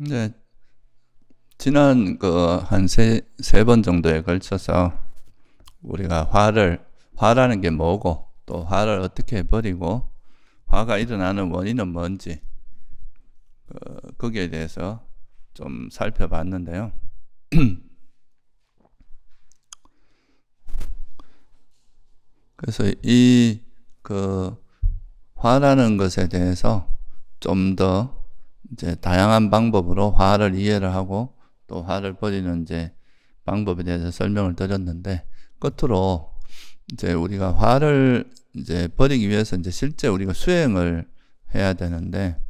네. 지난 그 한 세 세 번 정도에 걸쳐서 우리가 화를 화라는 게 뭐고 또 화를 어떻게 버리고 화가 일어나는 원인은 뭔지 어, 거기에 대해서 좀 살펴봤는데요. 그래서 이 그 화라는 것에 대해서 좀더 이제 다양한 방법으로 화를 이해를 하고 또 화를 버리는 이제 방법에 대해서 설명을 드렸는데 끝으로 이제 우리가 화를 이제 버리기 위해서 이제 실제 우리가 수행을 해야 되는데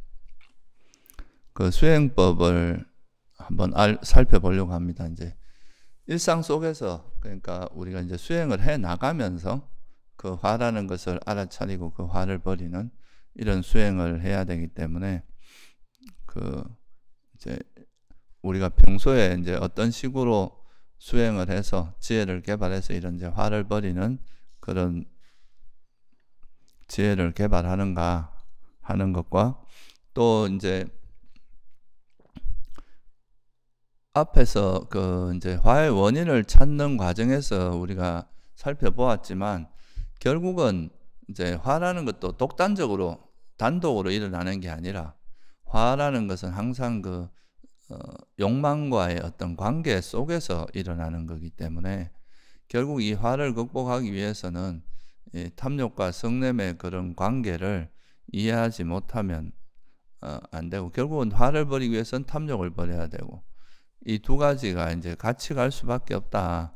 그 수행법을 한번 알, 살펴보려고 합니다. 이제 일상 속에서 그러니까 우리가 이제 수행을 해 나가면서 그 화라는 것을 알아차리고 그 화를 버리는 이런 수행을 해야 되기 때문에 그 이제 우리가 평소에 이제 어떤 식으로 수행을 해서 지혜를 개발해서 이런 이제 화를 버리는 그런 지혜를 개발하는가 하는 것과 또 이제 앞에서 그 이제 화의 원인을 찾는 과정에서 우리가 살펴보았지만 결국은 이제 화라는 것도 독단적으로 단독으로 일어나는 게 아니라 화라는 것은 항상 그 어, 욕망과의 어떤 관계 속에서 일어나는 거기 때문에 결국 이 화를 극복하기 위해서는 탐욕과 성냄의 그런 관계를 이해하지 못하면 어, 안 되고 결국은 화를 버리기 위해서는 탐욕을 버려야 되고 이 두 가지가 이제 같이 갈 수밖에 없다.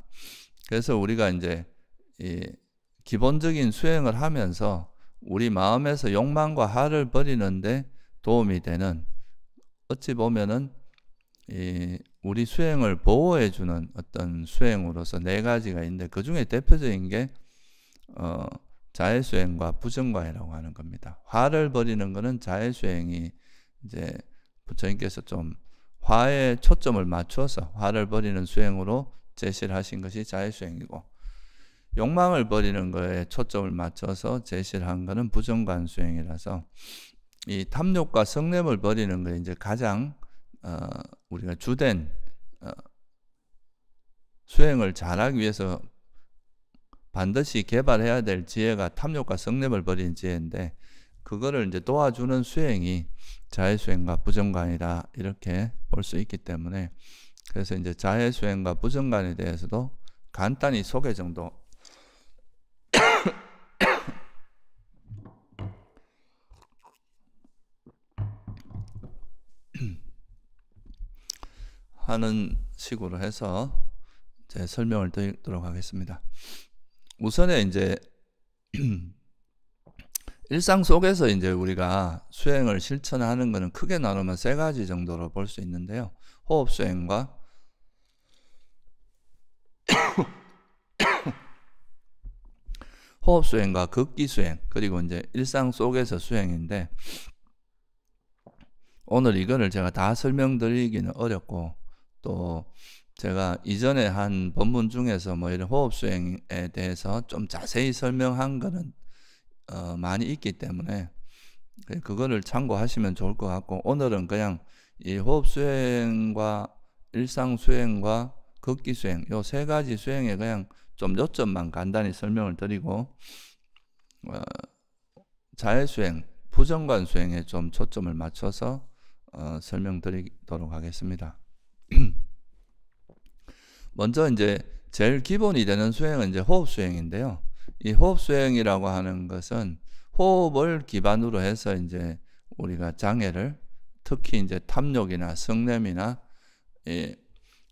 그래서 우리가 이제 기본적인 수행을 하면서 우리 마음에서 욕망과 화를 버리는데 도움이 되는 어찌 보면은 우리 수행을 보호해 주는 어떤 수행으로서 네 가지가 있는데 그 중에 대표적인 게 어, 자해수행과 부정과해라고 하는 겁니다. 화를 버리는 것은 자해수행이 이제 부처님께서 좀 화에 초점을 맞추어서 화를 버리는 수행으로 제시를 하신 것이 자해수행이고 욕망을 버리는 것에 초점을 맞춰서 제시를 한 것은 부정관 수행이라서 이 탐욕과 성냄을 버리는 게 이제 가장 어, 우리가 주된 어, 수행을 잘하기 위해서 반드시 개발해야 될 지혜가 탐욕과 성냄을 버리는 지혜인데 그거를 이제 도와주는 수행이 자해수행과 부정관이라 이렇게 볼 수 있기 때문에 그래서 이제 자해수행과 부정관에 대해서도 간단히 소개 정도 하는 식으로 해서 이제 설명을 드리도록 하겠습니다. 우선에 이제 일상 속에서 이제 우리가 수행을 실천하는 것은 크게 나누면 세 가지 정도로 볼 수 있는데요. 호흡 수행과 호흡 수행과 걷기 수행 그리고 이제 일상 속에서 수행인데 오늘 이거를 제가 다 설명드리기는 어렵고 또 제가 이전에 한 본문 중에서 뭐 이런 호흡 수행에 대해서 좀 자세히 설명한 거는 어 많이 있기 때문에 그, 그거를 참고하시면 좋을 것 같고 오늘은 그냥 이 호흡 수행과 일상 수행과 걷기 수행 요 세 가지 수행에 그냥 좀 요점만 간단히 설명을 드리고 어, 자해 수행 부정관 수행에 좀 초점을 맞춰서 어, 설명드리도록 하겠습니다. 먼저 이제 제일 기본이 되는 수행은 이제 호흡 수행인데요. 이 호흡 수행이라고 하는 것은 호흡을 기반으로 해서 이제 우리가 장애를 특히 이제 탐욕이나 성냄이나 예,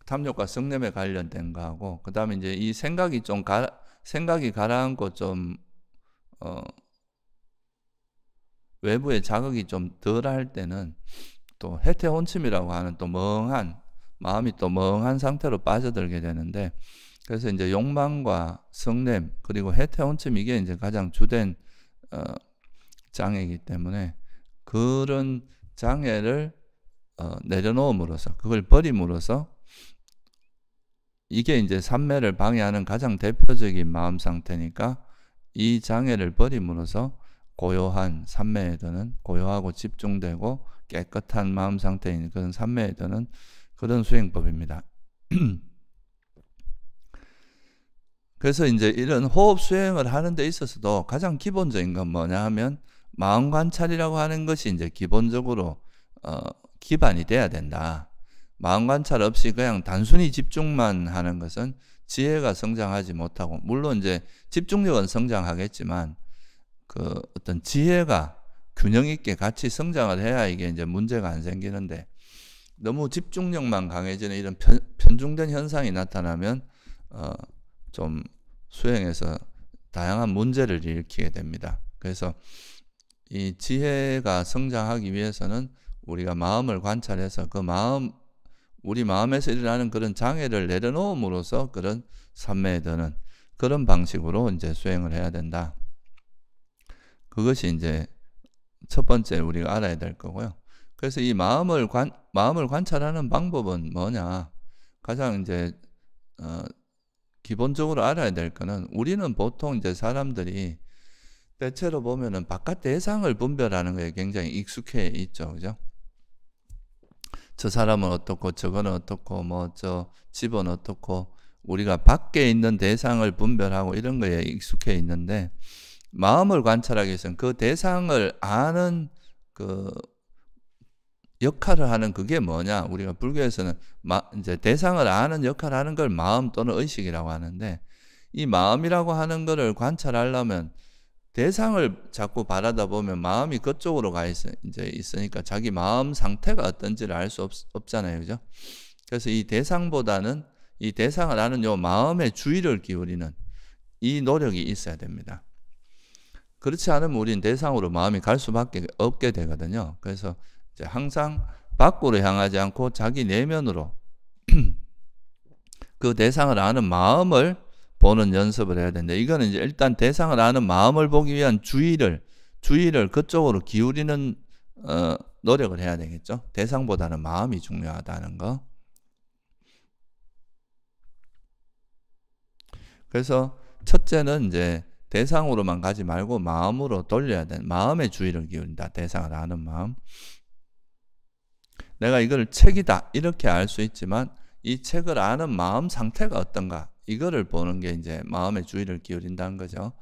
탐욕과 성냄에 관련된 거하고 그다음에 이제 이 생각이 좀 가, 생각이 가라앉고 좀 어, 외부의 자극이 좀 덜할 때는 또 해태혼침이라고 하는 또 멍한 마음이 또 멍한 상태로 빠져들게 되는데 그래서 이제 욕망과 성냄 그리고 해태온침 이게 이제 가장 주된 어, 장애이기 때문에 그런 장애를 어, 내려놓음으로써 그걸 버림으로써 이게 이제 삼매를 방해하는 가장 대표적인 마음 상태니까 이 장애를 버림으로써 고요한 삼매에 드는 고요하고 집중되고 깨끗한 마음 상태인 그런 삼매에 드는 그런 수행법입니다. 그래서 이제 이런 호흡 수행을 하는 데 있어서도 가장 기본적인 건 뭐냐 하면 마음 관찰이라고 하는 것이 이제 기본적으로 어, 기반이 돼야 된다. 마음 관찰 없이 그냥 단순히 집중만 하는 것은 지혜가 성장하지 못하고 물론 이제 집중력은 성장하겠지만 그 어떤 지혜가 균형 있게 같이 성장을 해야 이게 이제 문제가 안 생기는데 너무 집중력만 강해지는 이런 편, 편중된 현상이 나타나면 어, 좀 수행에서 다양한 문제를 일으키게 됩니다. 그래서 이 지혜가 성장하기 위해서는 우리가 마음을 관찰해서 그 마음 우리 마음에서 일어나는 그런 장애를 내려놓음으로써 그런 삼매에 드는 그런 방식으로 이제 수행을 해야 된다. 그것이 이제 첫 번째 우리가 알아야 될 거고요. 그래서 이 마음을 관 마음을 관찰하는 방법은 뭐냐? 가장 이제 어, 기본적으로 알아야 될 거는 우리는 보통 이제 사람들이 대체로 보면은 바깥 대상을 분별하는 거 굉장히 익숙해 있죠. 그죠? 저 사람은 어떻고 저거는 어떻고 뭐 저 집은 어떻고 우리가 밖에 있는 대상을 분별하고 이런 거에 익숙해 있는데 마음을 관찰하기 위해서는 그 대상을 아는 그 역할을 하는 그게 뭐냐? 우리가 불교에서는 마, 이제 대상을 아는 역할을 하는 걸 마음 또는 의식이라고 하는데 이 마음이라고 하는 것을 관찰하려면 대상을 자꾸 바라다 보면 마음이 그쪽으로 가 있어, 이제 있으니까 자기 마음 상태가 어떤지를 알 수 없잖아요. 그죠? 그래서 이 대상보다는 이 대상을 아는 요 마음의 주의를 기울이는 이 노력이 있어야 됩니다. 그렇지 않으면 우린 대상으로 마음이 갈 수밖에 없게 되거든요. 그래서 항상 밖으로 향하지 않고 자기 내면으로 그 대상을 아는 마음을 보는 연습을 해야 되는데 이거는 이제 일단 대상을 아는 마음을 보기 위한 주의를 주의를 그쪽으로 기울이는 어, 노력을 해야 되겠죠. 대상보다는 마음이 중요하다는 거. 그래서 첫째는 이제 대상으로만 가지 말고 마음으로 돌려야 되는 마음의 주의를 기울인다. 대상을 아는 마음. 내가 이걸 책이다 이렇게 알 수 있지만 이 책을 아는 마음 상태가 어떤가 이거를 보는 게 이제 마음의 주의를 기울인다는 거죠.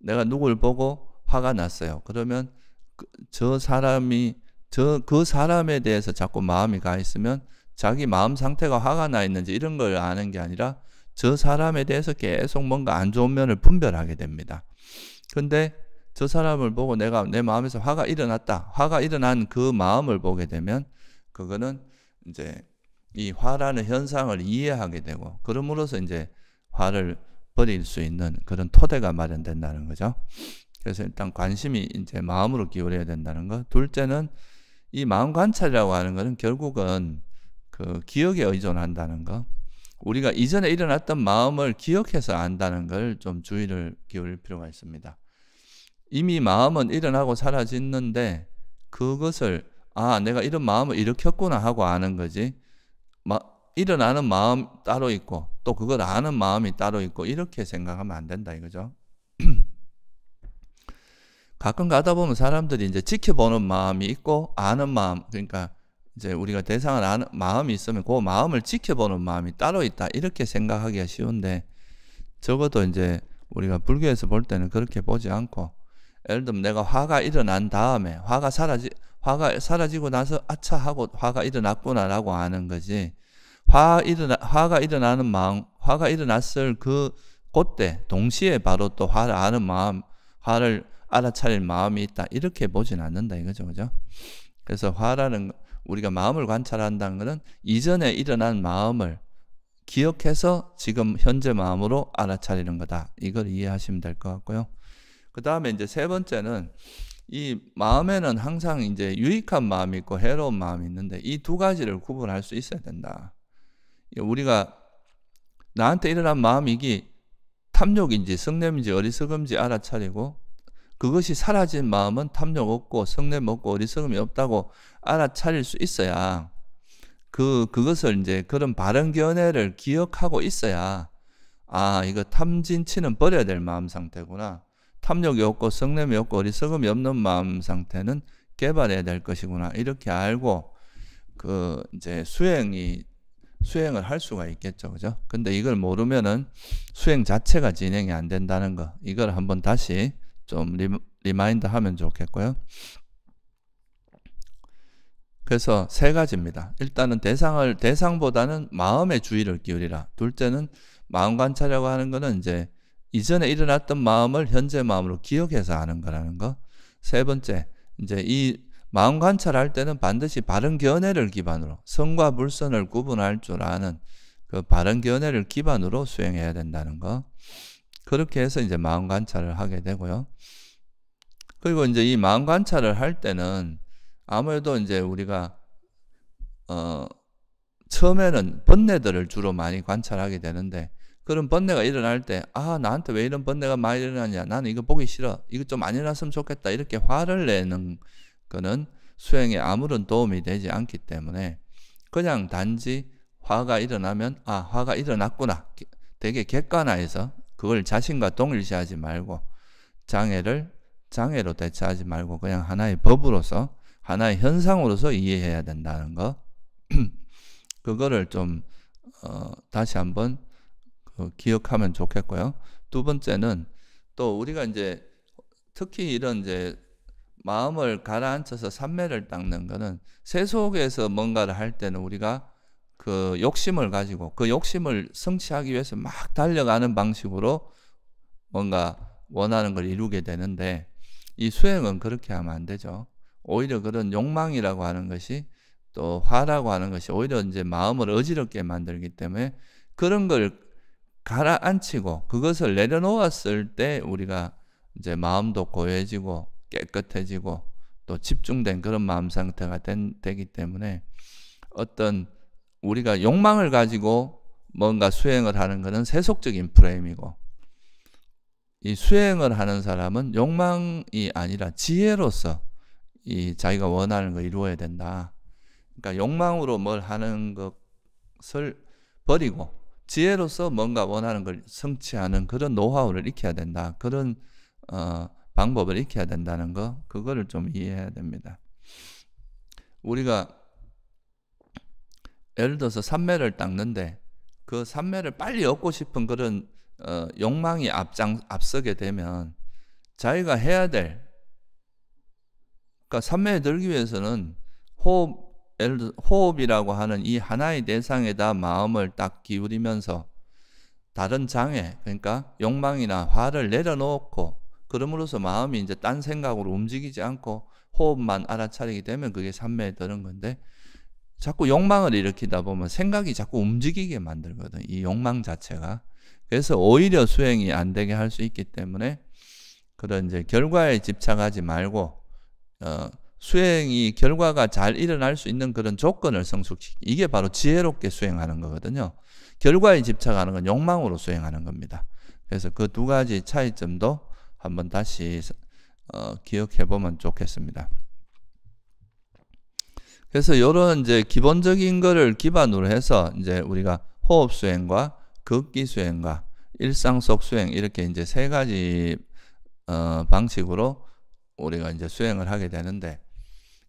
내가 누굴 보고 화가 났어요. 그러면 그, 저 사람이 저 그 사람에 대해서 자꾸 마음이 가 있으면 자기 마음 상태가 화가 나 있는지 이런 걸 아는 게 아니라 저 사람에 대해서 계속 뭔가 안 좋은 면을 분별하게 됩니다. 근데 저 사람을 보고 내가 내 마음에서 화가 일어났다. 화가 일어난 그 마음을 보게 되면 그거는 이제 이 화라는 현상을 이해하게 되고 그러므로서 이제 화를 버릴 수 있는 그런 토대가 마련된다는 거죠. 그래서 일단 관심이 이제 마음으로 기울여야 된다는 거. 둘째는 이 마음 관찰이라고 하는 것은 결국은 그 기억에 의존한다는 거. 우리가 이전에 일어났던 마음을 기억해서 안다는 걸 좀 주의를 기울일 필요가 있습니다. 이미 마음은 일어나고 사라졌는데 그것을 아, 내가 이런 마음을 일으켰구나 하고 아는 거지. 마, 일어나는 마음 따로 있고, 또 그걸 아는 마음이 따로 있고, 이렇게 생각하면 안 된다 이거죠. 가끔 가다 보면 사람들이 이제 지켜보는 마음이 있고, 아는 마음, 그러니까 이제 우리가 대상을 아는 마음이 있으면 그 마음을 지켜보는 마음이 따로 있다. 이렇게 생각하기가 쉬운데, 적어도 이제 우리가 불교에서 볼 때는 그렇게 보지 않고, 예를 들면 내가 화가 일어난 다음에, 화가 사라지, 화가 사라지고 나서 아차 하고 화가 일어났구나라고 아는 거지. 화 일어나 화가 일어나는 마음, 화가 일어났을 그 그때 동시에 바로 또 화를 아는 마음, 화를 알아차릴 마음이 있다 이렇게 보진 않는다 이거죠, 그죠? 그래서 화라는 우리가 마음을 관찰한다는 것은 이전에 일어난 마음을 기억해서 지금 현재 마음으로 알아차리는 거다. 이걸 이해하시면 될 것 같고요. 그 다음에 이제 세 번째는 이 마음에는 항상 이제 유익한 마음이 있고 해로운 마음이 있는데 이 두 가지를 구분할 수 있어야 된다. 우리가 나한테 일어난 마음이 기 탐욕인지 성냄인지 어리석음인지 알아차리고 그것이 사라진 마음은 탐욕 없고 성냄 없고 어리석음이 없다고 알아차릴 수 있어야 그 그것을 이제 그런 바른 견해를 기억하고 있어야 아 이거 탐진치는 버려야 될 마음 상태구나 탐욕이 없고 성냄이 없고 어리석음이 없는 마음 상태는 개발해야 될 것이구나 이렇게 알고 그 이제 수행이 수행을 할 수가 있겠죠 그죠 근데 이걸 모르면은 수행 자체가 진행이 안 된다는 거 이걸 한번 다시 좀 리마인드 하면 좋겠고요 그래서 세 가지입니다 일단은 대상을 대상보다는 마음의 주의를 기울이라 둘째는 마음 관찰이라고 하는 거는 이제 이전에 일어났던 마음을 현재 마음으로 기억해서 하는 거라는 거. 세 번째, 이제 이 마음 관찰할 때는 반드시 바른 견해를 기반으로 성과불선을 구분할 줄 아는 그 바른 견해를 기반으로 수행해야 된다는 거. 그렇게 해서 이제 마음 관찰을 하게 되고요. 그리고 이제 이 마음 관찰을 할 때는 아무래도 이제 우리가 어 처음에는 번뇌들을 주로 많이 관찰하게 되는데 그런 번뇌가 일어날 때, 아, 나한테 왜 이런 번뇌가 많이 일어나냐. 나는 이거 보기 싫어. 이거 좀 안 일어났으면 좋겠다. 이렇게 화를 내는 거는 수행에 아무런 도움이 되지 않기 때문에 그냥 단지 화가 일어나면, 아, 화가 일어났구나. 되게 객관화해서 그걸 자신과 동일시하지 말고 장애를 장애로 대처하지 말고 그냥 하나의 법으로서 하나의 현상으로서 이해해야 된다는 거. 그거를 좀, 어, 다시 한번 어, 기억하면 좋겠고요. 두 번째는 또 우리가 이제 특히 이런 이제 마음을 가라앉혀서 삼매를 닦는 것은 세속에서 뭔가를 할 때는 우리가 그 욕심을 가지고 그 욕심을 성취하기 위해서 막 달려가는 방식으로 뭔가 원하는 걸 이루게 되는데 이 수행은 그렇게 하면 안 되죠. 오히려 그런 욕망이라고 하는 것이 또 화라고 하는 것이 오히려 이제 마음을 어지럽게 만들기 때문에 그런 걸 가라앉히고 그것을 내려놓았을 때 우리가 이제 마음도 고요해지고 깨끗해지고 또 집중된 그런 마음 상태가 된, 되기 때문에 어떤 우리가 욕망을 가지고 뭔가 수행을 하는 것은 세속적인 프레임이고 이 수행을 하는 사람은 욕망이 아니라 지혜로서 이 자기가 원하는 걸 이루어야 된다. 그러니까 욕망으로 뭘 하는 것을 버리고 지혜로서 뭔가 원하는 걸 성취하는 그런 노하우를 익혀야 된다. 그런 어, 방법을 익혀야 된다는 거 그거를 좀 이해해야 됩니다. 우리가 예를 들어서 삼매를 닦는데 그삼매를 빨리 얻고 싶은 그런 어, 욕망이 앞장 앞서게 되면 자기가 해야 될 그러니까 산매에 들기 위해서는 호흡 호흡이라고 하는 이 하나의 대상에다 마음을 딱 기울이면서 다른 장애, 그러니까 욕망이나 화를 내려놓고 그러므로서 마음이 이제 딴 생각으로 움직이지 않고 호흡만 알아차리게 되면 그게 삼매에 드는 건데 자꾸 욕망을 일으키다 보면 생각이 자꾸 움직이게 만들거든. 이 욕망 자체가. 그래서 오히려 수행이 안 되게 할 수 있기 때문에 그런 이제 결과에 집착하지 말고 어 수행이 결과가 잘 일어날 수 있는 그런 조건을 성숙시키 이게 바로 지혜롭게 수행하는 거거든요. 결과에 집착하는 건 욕망으로 수행하는 겁니다. 그래서 그 두 가지 차이점도 한번 다시 어, 기억해 보면 좋겠습니다. 그래서 이런 이제 기본적인 거를 기반으로 해서 이제 우리가 호흡 수행과 극기 수행과 일상 속 수행 이렇게 이제 세 가지 어, 방식으로 우리가 이제 수행을 하게 되는데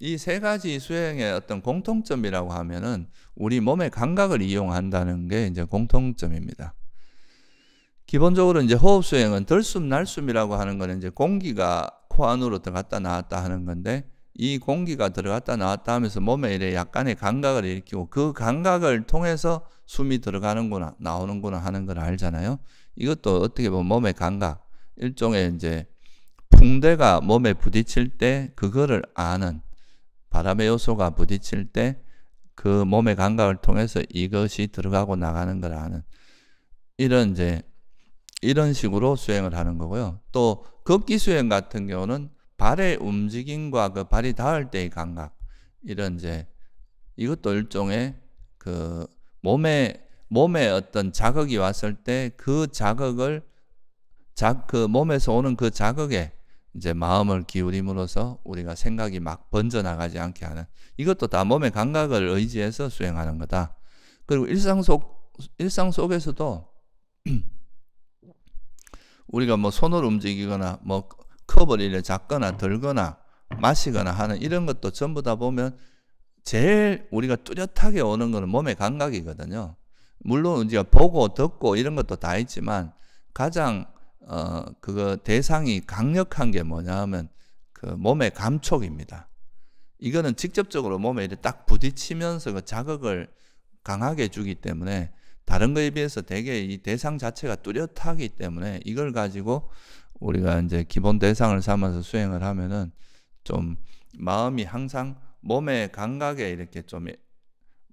이세 가지 수행의 어떤 공통점이라고 하면은 우리 몸의 감각을 이용한다는 게 이제 공통점입니다. 기본적으로 이제 호흡 수행은 들숨 날숨이라고 하는 거는 이제 공기가 코 안으로 들어갔다 나왔다 하는 건데 이 공기가 들어갔다 나왔다 하면서 몸에 이래 약간의 감각을 일으키고 그 감각을 통해서 숨이 들어가는구나 나오는구나 하는 걸 알잖아요. 이것도 어떻게 보면 몸의 감각 일종의 이제 붕대가 몸에 부딪힐 때 그거를 아는 바람의 요소가 부딪힐 때 그 몸의 감각을 통해서 이것이 들어가고 나가는 거라는 이런 이제 이런 식으로 수행을 하는 거고요. 또 걷기 수행 같은 경우는 발의 움직임과 그 발이 닿을 때의 감각 이런 이제 이것도 일종의 그 몸에 몸에 어떤 자극이 왔을 때 그 자극을 자, 그 몸에서 오는 그 자극에 이제 마음을 기울임으로써 우리가 생각이 막 번져나가지 않게 하는 이것도 다 몸의 감각을 의지해서 수행하는 거다. 그리고 일상 속 일상 속에서도 우리가 뭐 손을 움직이거나 뭐 컵을 이렇 잡거나 들거나 마시거나 하는 이런 것도 전부 다 보면 제일 우리가 뚜렷하게 오는 거는 몸의 감각이거든요. 물론 우리가 보고 듣고 이런 것도 다 있지만 가장 어, 그거 대상이 강력한 게 뭐냐 하면 그 몸의 감촉입니다. 이거는 직접적으로 몸에 딱 부딪히면서 그 자극을 강하게 주기 때문에 다른 거에 비해서 되게 이 대상 자체가 뚜렷하기 때문에 이걸 가지고 우리가 이제 기본 대상을 삼아서 수행을 하면은 좀 마음이 항상 몸의 감각에 이렇게 좀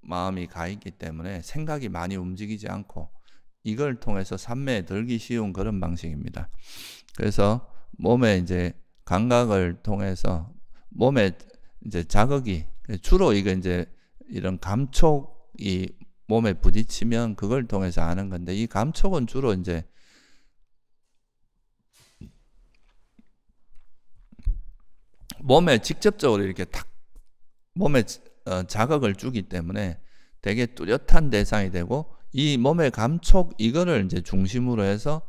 마음이 가 있기 때문에 생각이 많이 움직이지 않고 이걸 통해서 산매에 들기 쉬운 그런 방식입니다. 그래서 몸에 이제 감각을 통해서 몸에 이제 자극이 주로 이거 이제 이런 감촉이 몸에 부딪히면 그걸 통해서 아는 건데 이 감촉은 주로 이제 몸에 직접적으로 이렇게 탁 몸에 어, 자극을 주기 때문에 되게 뚜렷한 대상이 되고 이 몸의 감촉 이거를 이제 중심으로 해서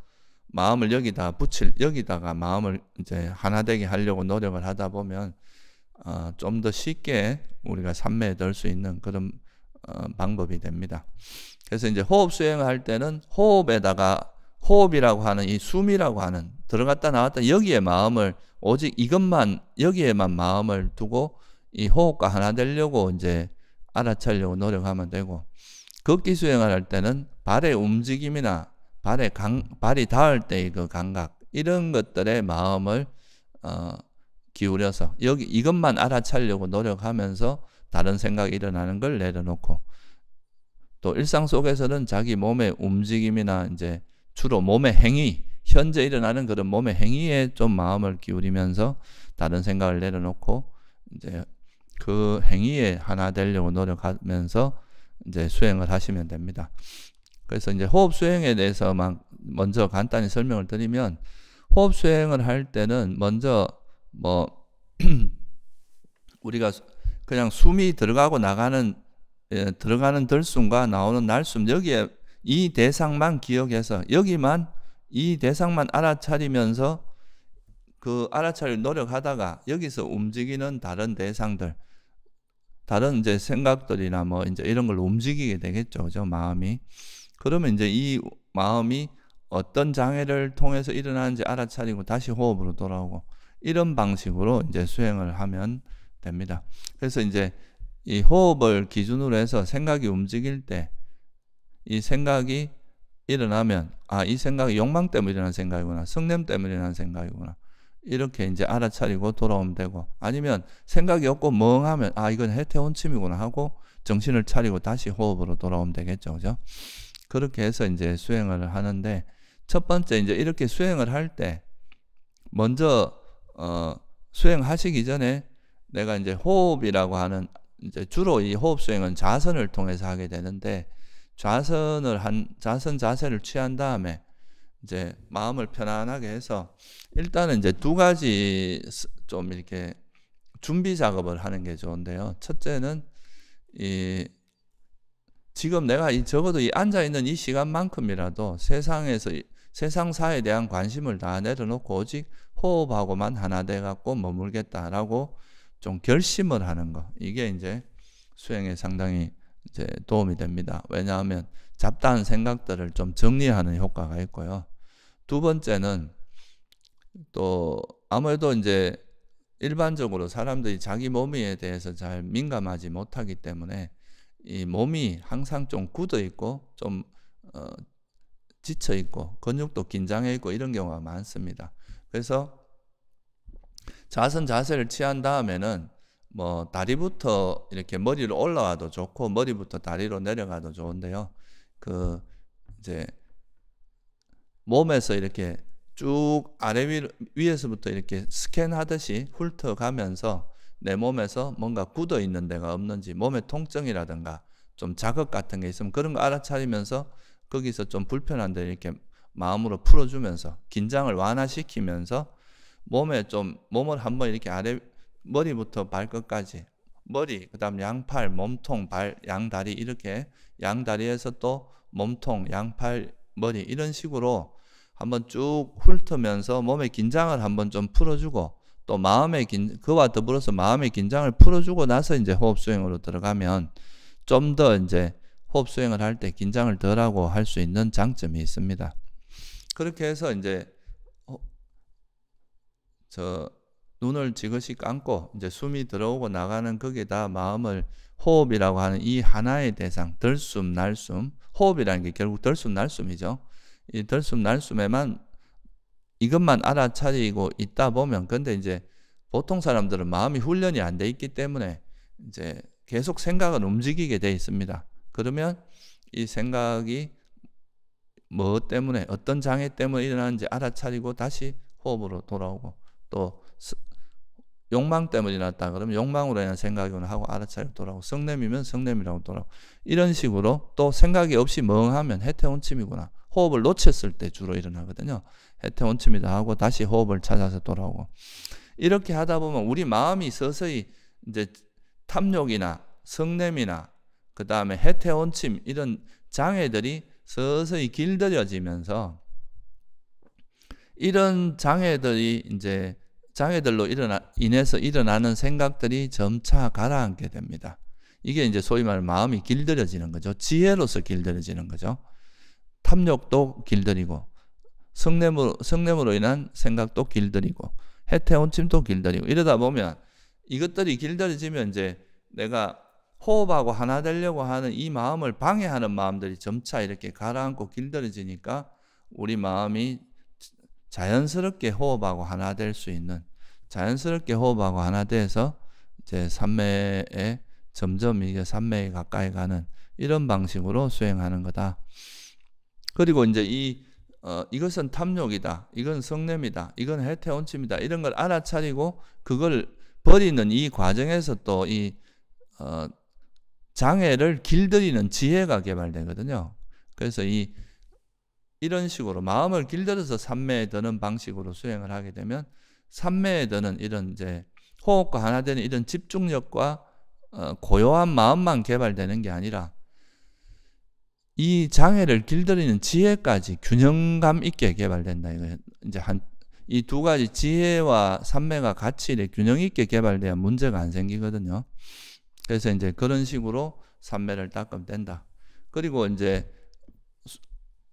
마음을 여기다 붙일 여기다가 마음을 이제 하나 되게 하려고 노력을 하다 보면 어, 좀 더 쉽게 우리가 삼매에 들 수 있는 그런 어, 방법이 됩니다. 그래서 이제 호흡 수행할 때는 호흡에다가 호흡이라고 하는 이 숨이라고 하는 들어갔다 나왔다 여기에 마음을 오직 이것만 여기에만 마음을 두고 이 호흡과 하나 되려고 이제 알아차려고 노력하면 되고 걷기 수행을 할 때는 발의 움직임이나 발의 강, 발이 닿을 때의 그 감각 이런 것들의 마음을 어, 기울여서 여기 이것만 알아차려고 노력하면서 다른 생각이 일어나는 걸 내려놓고 또 일상 속에서는 자기 몸의 움직임이나 이제 주로 몸의 행위 현재 일어나는 그런 몸의 행위에 좀 마음을 기울이면서 다른 생각을 내려놓고 이제 그 행위에 하나 되려고 노력하면서 이제 수행을 하시면 됩니다. 그래서 이제 호흡 수행에 대해서만 먼저 간단히 설명을 드리면 호흡 수행을 할 때는 먼저 뭐 우리가 그냥 숨이 들어가고 나가는 예, 들어가는 들숨과 나오는 날숨 여기에 이 대상만 기억해서 여기만 이 대상만 알아차리면서 그 알아차릴 노력하다가 여기서 움직이는 다른 대상들 다른 이제 생각들이나 뭐 이제 이런 걸 움직이게 되겠죠. 그죠? 마음이. 그러면 이제 이 마음이 어떤 장애를 통해서 일어나는지 알아차리고 다시 호흡으로 돌아오고 이런 방식으로 이제 수행을 하면 됩니다. 그래서 이제 이 호흡을 기준으로 해서 생각이 움직일 때 이 생각이 일어나면 아이 생각이 욕망 때문에 일어난 생각이구나 성냄 때문에 일어난 생각이구나 이렇게 이제 알아차리고 돌아오면 되고 아니면 생각이 없고 멍하면 아 이건 해태온침이구나 하고 정신을 차리고 다시 호흡으로 돌아오면 되겠죠 그죠 그렇게 해서 이제 수행을 하는데 첫 번째 이제 이렇게 수행을 할 때 먼저 어 수행하시기 전에 내가 이제 호흡이라고 하는 이제 주로 이 호흡 수행은 좌선을 통해서 하게 되는데 좌선을 한 좌선 자세를 취한 다음에 이제 마음을 편안하게 해서 일단은 이제 두 가지 좀 이렇게 준비 작업을 하는 게 좋은데요. 첫째는 이 지금 내가 이 적어도 이 앉아 있는 이 시간만큼이라도 세상에서 세상사에 대한 관심을 다 내려놓고 오직 호흡하고만 하나 돼 갖고 머물겠다라고 좀 결심을 하는 거. 이게 이제 수행에 상당히 이제 도움이 됩니다. 왜냐하면 잡다한 생각들을 좀 정리하는 효과가 있고요. 두 번째는 또 아무래도 이제 일반적으로 사람들이 자기 몸에 대해서 잘 민감하지 못하기 때문에 이 몸이 항상 좀 굳어 있고 좀 어, 지쳐 있고 근육도 긴장해 있고 이런 경우가 많습니다. 그래서 자선 자세를 취한 다음에는 뭐 다리부터 이렇게 머리로 올라와도 좋고 머리부터 다리로 내려가도 좋은데요. 그 이제 몸에서 이렇게 쭉 아래 위, 위에서부터 이렇게 스캔하듯이 훑어가면서 내 몸에서 뭔가 굳어 있는 데가 없는지 몸의 통증이라든가 좀 자극 같은 게 있으면 그런 거 알아차리면서 거기서 좀 불편한데 이렇게 마음으로 풀어주면서 긴장을 완화시키면서 몸에 좀 몸을 한번 이렇게 아래 머리부터 발끝까지 머리, 그 다음 양팔, 몸통, 발, 양다리 이렇게 양다리에서 또 몸통, 양팔, 머리 이런 식으로 한번 쭉 훑으면서 몸의 긴장을 한번 좀 풀어주고 또 마음의 긴 그와 더불어서 마음의 긴장을 풀어주고 나서 이제 호흡 수행으로 들어가면 좀 더 이제 호흡 수행을할 때 긴장을 덜하고 할 수 있는 장점이 있습니다. 그렇게 해서 이제 저 눈을 지그시 감고 이제 숨이 들어오고 나가는 거기에다 마음을 호흡이라고 하는 이 하나의 대상 들숨 날숨 호흡이라는 게 결국 들숨 날숨이죠. 이 들숨 날숨에만 이것만 알아차리고 있다 보면 근데 이제 보통 사람들은 마음이 훈련이 안 돼 있기 때문에 이제 계속 생각은 움직이게 돼 있습니다. 그러면 이 생각이 뭐 때문에 어떤 장애 때문에 일어나는지 알아차리고 다시 호흡으로 돌아오고 또 욕망 때문에 일어났다 그러면 욕망으로 인한 생각이구나 하고 알아차리고 돌아오고 성냄이면 성냄이라고 돌아오고 이런 식으로 또 생각이 없이 멍하면 해태온침이구나 호흡을 놓쳤을 때 주로 일어나거든요 해태온침이다 하고 다시 호흡을 찾아서 돌아오고 이렇게 하다 보면 우리 마음이 서서히 이제 탐욕이나 성냄이나 그 다음에 해태온침 이런 장애들이 서서히 길들여지면서 이런 장애들이 이제 장애들로 일어나, 인해서 일어나는 생각들이 점차 가라앉게 됩니다. 이게 이제 소위 말 마음이 길들여지는 거죠. 지혜로서 길들여지는 거죠. 탐욕도 길들이고, 성냄으로, 성냄으로 인한 생각도 길들이고, 해태온침도 길들이고, 이러다 보면 이것들이 길들여지면 이제 내가 호흡하고 하나 되려고 하는 이 마음을 방해하는 마음들이 점차 이렇게 가라앉고 길들여지니까 우리 마음이 자연스럽게 호흡하고 하나 될 수 있는 자연스럽게 호흡하고 하나 돼서 이제 삼매에 점점 이게 삼매에 가까이 가는 이런 방식으로 수행하는 거다. 그리고 이제 이 어, 이것은 탐욕이다. 이건 성냄이다. 이건 해태온침이다. 이런 걸 알아차리고 그걸 버리는 이 과정에서 또이 어, 장애를 길들이는 지혜가 개발되거든요. 그래서 이 이런 식으로 마음을 길들여서 삼매에 드는 방식으로 수행을 하게 되면 삼매에 드는 이런 이제 호흡과 하나 되는 이런 집중력과 어, 고요한 마음만 개발되는 게 아니라 이 장애를 길들이는 지혜까지 균형감 있게 개발된다 이거 이제 한 이 두 가지 지혜와 삼매가 같이 이렇게 균형 있게 개발돼야 문제가 안 생기거든요. 그래서 이제 그런 식으로 삼매를 닦으면 된다. 그리고 이제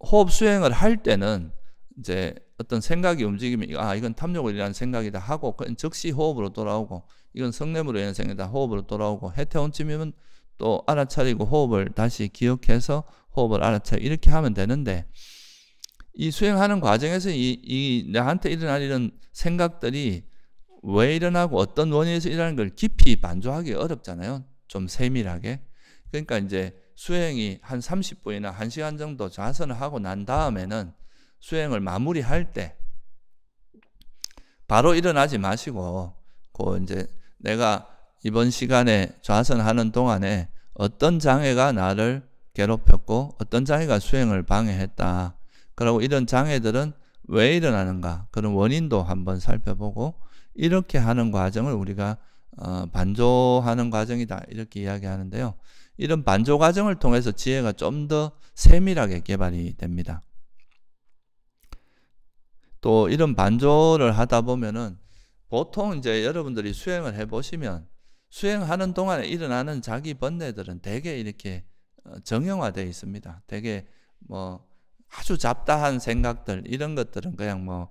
호흡 수행을 할 때는 이제 어떤 생각이 움직이면 아 이건 탐욕으로 인한 생각이다 하고 그 즉시 호흡으로 돌아오고 이건 성냄으로 인생이다 호흡으로 돌아오고 해태온침이면 또 알아차리고 호흡을 다시 기억해서 호흡을 알아차 이렇게 하면 되는데 이 수행하는 과정에서 이, 이 나한테 일어날 이런 생각들이 왜 일어나고 어떤 원인에서 일어나는 걸 깊이 반조하기 어렵잖아요. 좀 세밀하게. 그러니까 이제 수행이 한 30분이나 1시간 정도 좌선을 하고 난 다음에는 수행을 마무리할 때 바로 일어나지 마시고 그 이제 내가 이번 시간에 좌선하는 동안에 어떤 장애가 나를 괴롭혔고 어떤 장애가 수행을 방해했다. 그리고 이런 장애들은 왜 일어나는가? 그런 원인도 한번 살펴보고 이렇게 하는 과정을 우리가 어, 반조하는 과정이다. 이렇게 이야기하는데요. 이런 반조 과정을 통해서 지혜가 좀 더 세밀하게 개발이 됩니다. 또 이런 반조를 하다 보면은 보통 이제 여러분들이 수행을 해 보시면 수행하는 동안에 일어나는 자기 번뇌들은 대개 이렇게 어, 정형화되어 있습니다. 대개 뭐 아주 잡다한 생각들 이런 것들은 그냥 뭐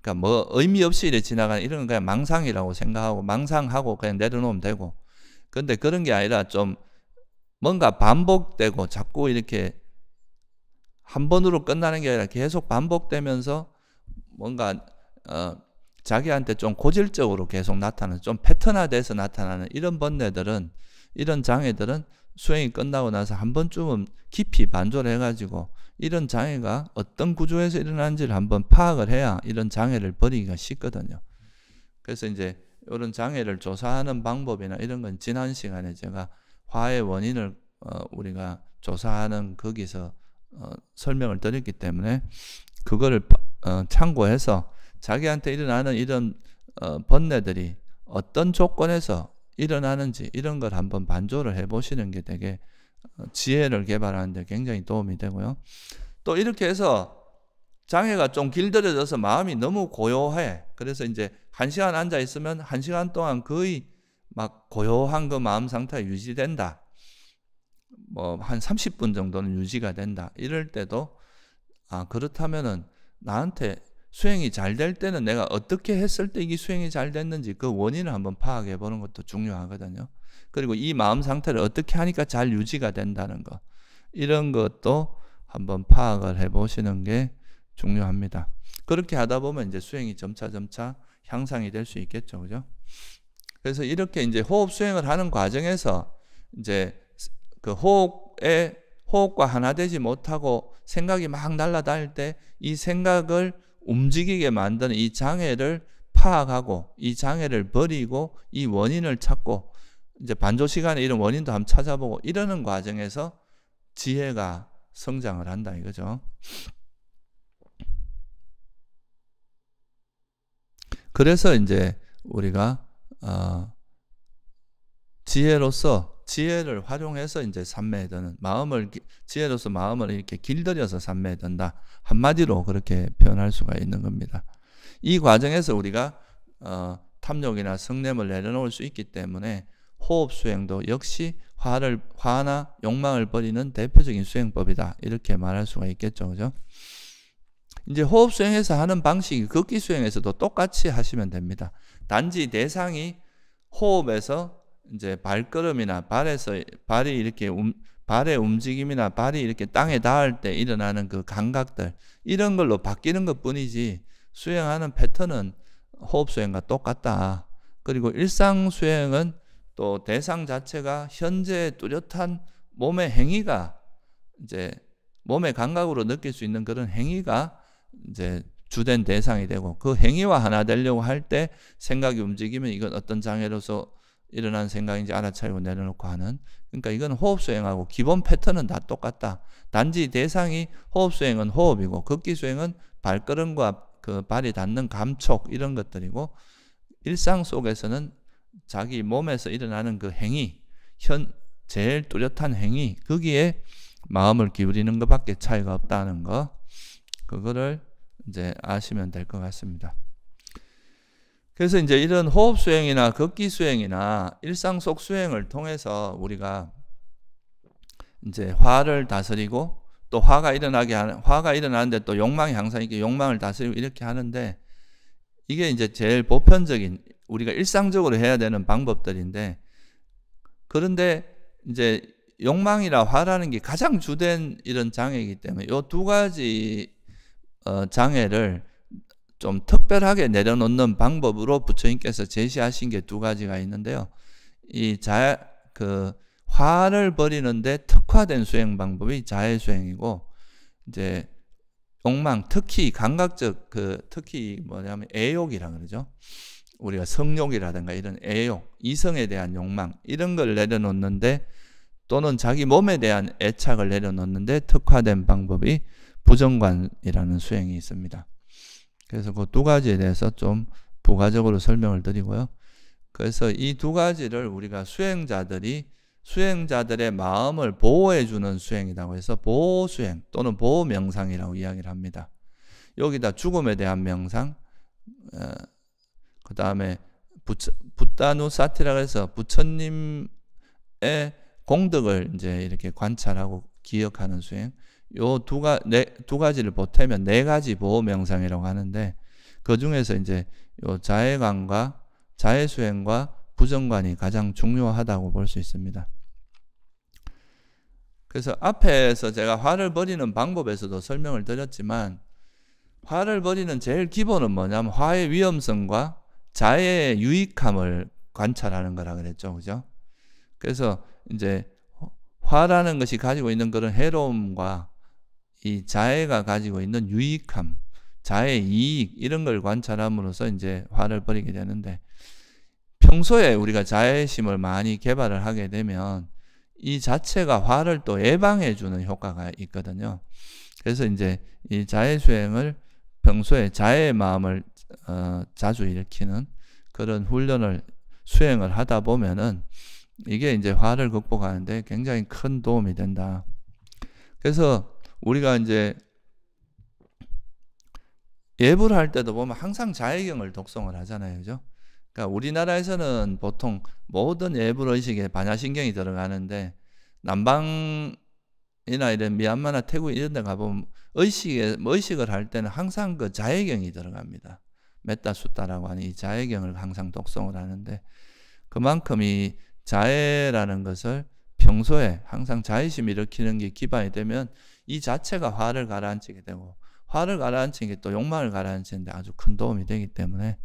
그러니까 뭐 의미 없이 이래 지나가는 이런 건 그냥 망상이라고 생각하고 망상하고 그냥 내려놓으면 되고 근데 그런 게 아니라 좀 뭔가 반복되고 자꾸 이렇게 한 번으로 끝나는 게 아니라 계속 반복되면서 뭔가 어, 자기한테 좀 고질적으로 계속 나타나는 좀 패턴화돼서 나타나는 이런 번뇌들은 이런 장애들은 수행이 끝나고 나서 한 번쯤은 깊이 반조를 해가지고 이런 장애가 어떤 구조에서 일어나는지를 한번 파악을 해야 이런 장애를 버리기가 쉽거든요. 그래서 이제 이런 장애를 조사하는 방법이나 이런 건 지난 시간에 제가 화의 원인을 어, 우리가 조사하는 거기서 어, 설명을 드렸기 때문에 그거를 어, 참고해서 자기한테 일어나는 이런 어, 번뇌들이 어떤 조건에서 일어나는지 이런 걸 한번 반조를 해보시는 게 되게 어, 지혜를 개발하는데 굉장히 도움이 되고요. 또 이렇게 해서 장애가 좀 길들여져서 마음이 너무 고요해. 그래서 이제 한 시간 앉아 있으면 한 시간 동안 거의 막 고요한 그 마음 상태 가 유지된다. 뭐 한 30분 정도는 유지가 된다. 이럴 때도 아 그렇다면은 나한테 수행이 잘 될 때는 내가 어떻게 했을 때 이게 수행이 잘 됐는지 그 원인을 한번 파악해 보는 것도 중요하거든요. 그리고 이 마음 상태를 어떻게 하니까 잘 유지가 된다는 것 이런 것도 한번 파악을 해 보시는 게 중요합니다. 그렇게 하다 보면 이제 수행이 점차 점차 향상이 될 수 있겠죠. 그죠? 그래서 이렇게 이제 호흡 수행을 하는 과정에서 이제 그 호흡에 호흡과 하나 되지 못하고 생각이 막 날아다닐 때 이 생각을 움직이게 만드는 이 장애를 파악하고 이 장애를 버리고 이 원인을 찾고 이제 반조 시간에 이런 원인도 한번 찾아보고 이러는 과정에서 지혜가 성장을 한다 이거죠. 그래서 이제 우리가 어, 지혜로서 지혜를 활용해서 이제 삼매에 드는 마음을 지혜로서 마음을 이렇게 길들여서 삼매에 든다 한마디로 그렇게 표현할 수가 있는 겁니다. 이 과정에서 우리가 어, 탐욕이나 성냄을 내려놓을 수 있기 때문에 호흡 수행도 역시 화를 화나 욕망을 버리는 대표적인 수행법이다 이렇게 말할 수가 있겠죠, 그죠? 이제 호흡 수행에서 하는 방식이 걷기 수행에서도 똑같이 하시면 됩니다. 단지 대상이 호흡에서 이제 발걸음이나 발에서 발이 이렇게 움, 발의 움직임이나 발이 이렇게 땅에 닿을 때 일어나는 그 감각들 이런 걸로 바뀌는 것뿐이지 수행하는 패턴은 호흡 수행과 똑같다. 그리고 일상 수행은 또 대상 자체가 현재 뚜렷한 몸의 행위가 이제 몸의 감각으로 느낄 수 있는 그런 행위가 이제 주된 대상이 되고 그 행위와 하나 되려고 할 때 생각이 움직이면 이건 어떤 장애로서 일어난 생각인지 알아차리고 내려놓고 하는 그러니까 이건 호흡 수행하고 기본 패턴은 다 똑같다. 단지 대상이 호흡 수행은 호흡이고 걷기 수행은 발걸음과 그 발이 닿는 감촉 이런 것들이고 일상 속에서는 자기 몸에서 일어나는 그 행위 현 제일 뚜렷한 행위 거기에 마음을 기울이는 것밖에 차이가 없다는 거 그거를 이제 아시면 될 것 같습니다. 그래서 이제 이런 호흡 수행이나 걷기 수행이나 일상 속 수행을 통해서 우리가 이제 화를 다스리고 또 화가 일어나게 하는 화가 일어나는데 또 욕망이 항상 이렇게 욕망을 다스리고 이렇게 하는데 이게 이제 제일 보편적인 우리가 일상적으로 해야 되는 방법들인데 그런데 이제 욕망이나 화라는 게 가장 주된 이런 장애이기 때문에 이 두 가지 어, 장애를 좀 특별하게 내려놓는 방법으로 부처님께서 제시하신 게 두 가지가 있는데요. 이 자, 그, 화를 버리는데 특화된 수행 방법이 자해 수행이고, 이제, 욕망, 특히 감각적, 그, 특히 뭐냐면 애욕이라 그러죠. 우리가 성욕이라든가 이런 애욕, 이성에 대한 욕망, 이런 걸 내려놓는데, 또는 자기 몸에 대한 애착을 내려놓는데 특화된 방법이 부정관이라는 수행이 있습니다. 그래서 그 두 가지에 대해서 좀 부가적으로 설명을 드리고요. 그래서 이 두 가지를 우리가 수행자들이 수행자들의 마음을 보호해 주는 수행이라고 해서 보호 수행 또는 보호 명상이라고 이야기를 합니다. 여기다 죽음에 대한 명상 어, 그 다음에 부타누 사티라고 해서 부처님의 공덕을 이제 이렇게 관찰하고 기억하는 수행 요두 가, 네, 두 가지를 보태면 네 가지 보호 명상이라고 하는데 그 중에서 이제 요 자해관과 자해 수행과 부정관이 가장 중요하다고 볼 수 있습니다. 그래서 앞에서 제가 화를 버리는 방법에서도 설명을 드렸지만 화를 버리는 제일 기본은 뭐냐면 화의 위험성과 자해의 유익함을 관찰하는 거라 그랬죠. 그죠? 그래서 이제 화라는 것이 가지고 있는 그런 해로움과 이 자해가 가지고 있는 유익함, 자해 이익 이런 걸 관찰함으로써 이제 화를 버리게 되는데 평소에 우리가 자해심을 많이 개발을 하게 되면 이 자체가 화를 또 예방해 주는 효과가 있거든요. 그래서 이제 이 자해 수행을 평소에 자해의 마음을 어, 자주 일으키는 그런 훈련을 수행을 하다 보면은 이게 이제 화를 극복하는데 굉장히 큰 도움이 된다. 그래서 우리가 이제 예불 할 때도 보면 항상 자의경을 독송을 하잖아요. 그죠? 그러니까 우리나라에서는 보통 모든 예불 의식에 반야신경이 들어가는데 남방이나 이런 미얀마나 태국 이런 데 가보면 의식에 의식을 할 때는 항상 그 자의경이 들어갑니다. 메따 숫다라고 하는 이 자의경을 항상 독송을 하는데 그만큼 이 자해라는 것을 평소에 항상 자의심 일으키는 게 기반이 되면 이 자체가 화를 가라앉히게 되고 화를 가라앉히는 게 또 욕망을 가라앉히는데 아주 큰 도움이 되기 때문에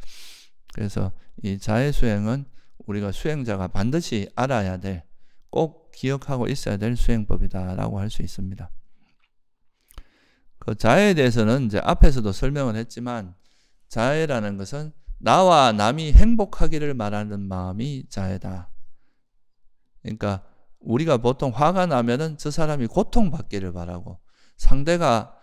그래서 이 자해 수행은 우리가 수행자가 반드시 알아야 될, 꼭 기억하고 있어야 될 수행법이다라고 할 수 있습니다. 그 자해에 대해서는 이제 앞에서도 설명을 했지만 자해라는 것은 나와 남이 행복하기를 말하는 마음이 자해다. 그러니까 우리가 보통 화가 나면은 저 사람이 고통받기를 바라고 상대가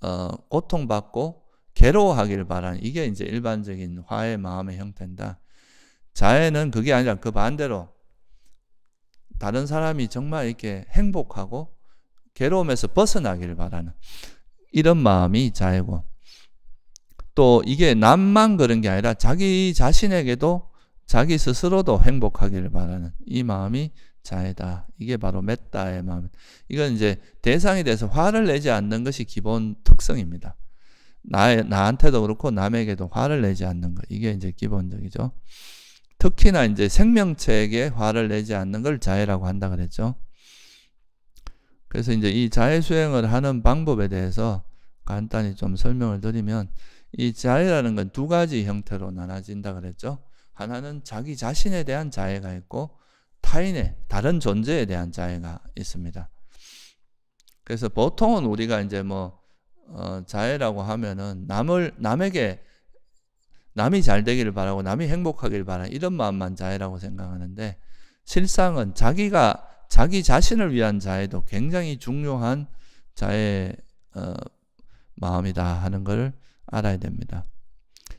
어, 고통받고 괴로워하기를 바라는 이게 이제 일반적인 화의 마음의 형태인데 자해는 그게 아니라 그 반대로 다른 사람이 정말 이렇게 행복하고 괴로움에서 벗어나기를 바라는 이런 마음이 자해고 또 이게 남만 그런 게 아니라 자기 자신에게도 자기 스스로도 행복하기를 바라는 이 마음이 자에다. 이게 바로 맷다의 마음. 이건 이제 대상에 대해서 화를 내지 않는 것이 기본 특성입니다. 나 나한테도 그렇고 남에게도 화를 내지 않는 것. 이게 이제 기본적이죠. 특히나 이제 생명체에게 화를 내지 않는 걸 자해라고 한다 그랬죠. 그래서 이제 이 자해 수행을 하는 방법에 대해서 간단히 좀 설명을 드리면 이 자해라는 건 두 가지 형태로 나눠진다 그랬죠. 하나는 자기 자신에 대한 자해가 있고 타인의 다른 존재에 대한 자해가 있습니다. 그래서 보통은 우리가 이제 뭐 어, 자해라고 하면은 남을 남에게 남이 잘 되기를 바라고 남이 행복하기를 바라 이런 마음만 자해라고 생각하는데 실상은 자기가 자기 자신을 위한 자해도 굉장히 중요한 자해 어, 마음이다 하는 것 알아야 됩니다.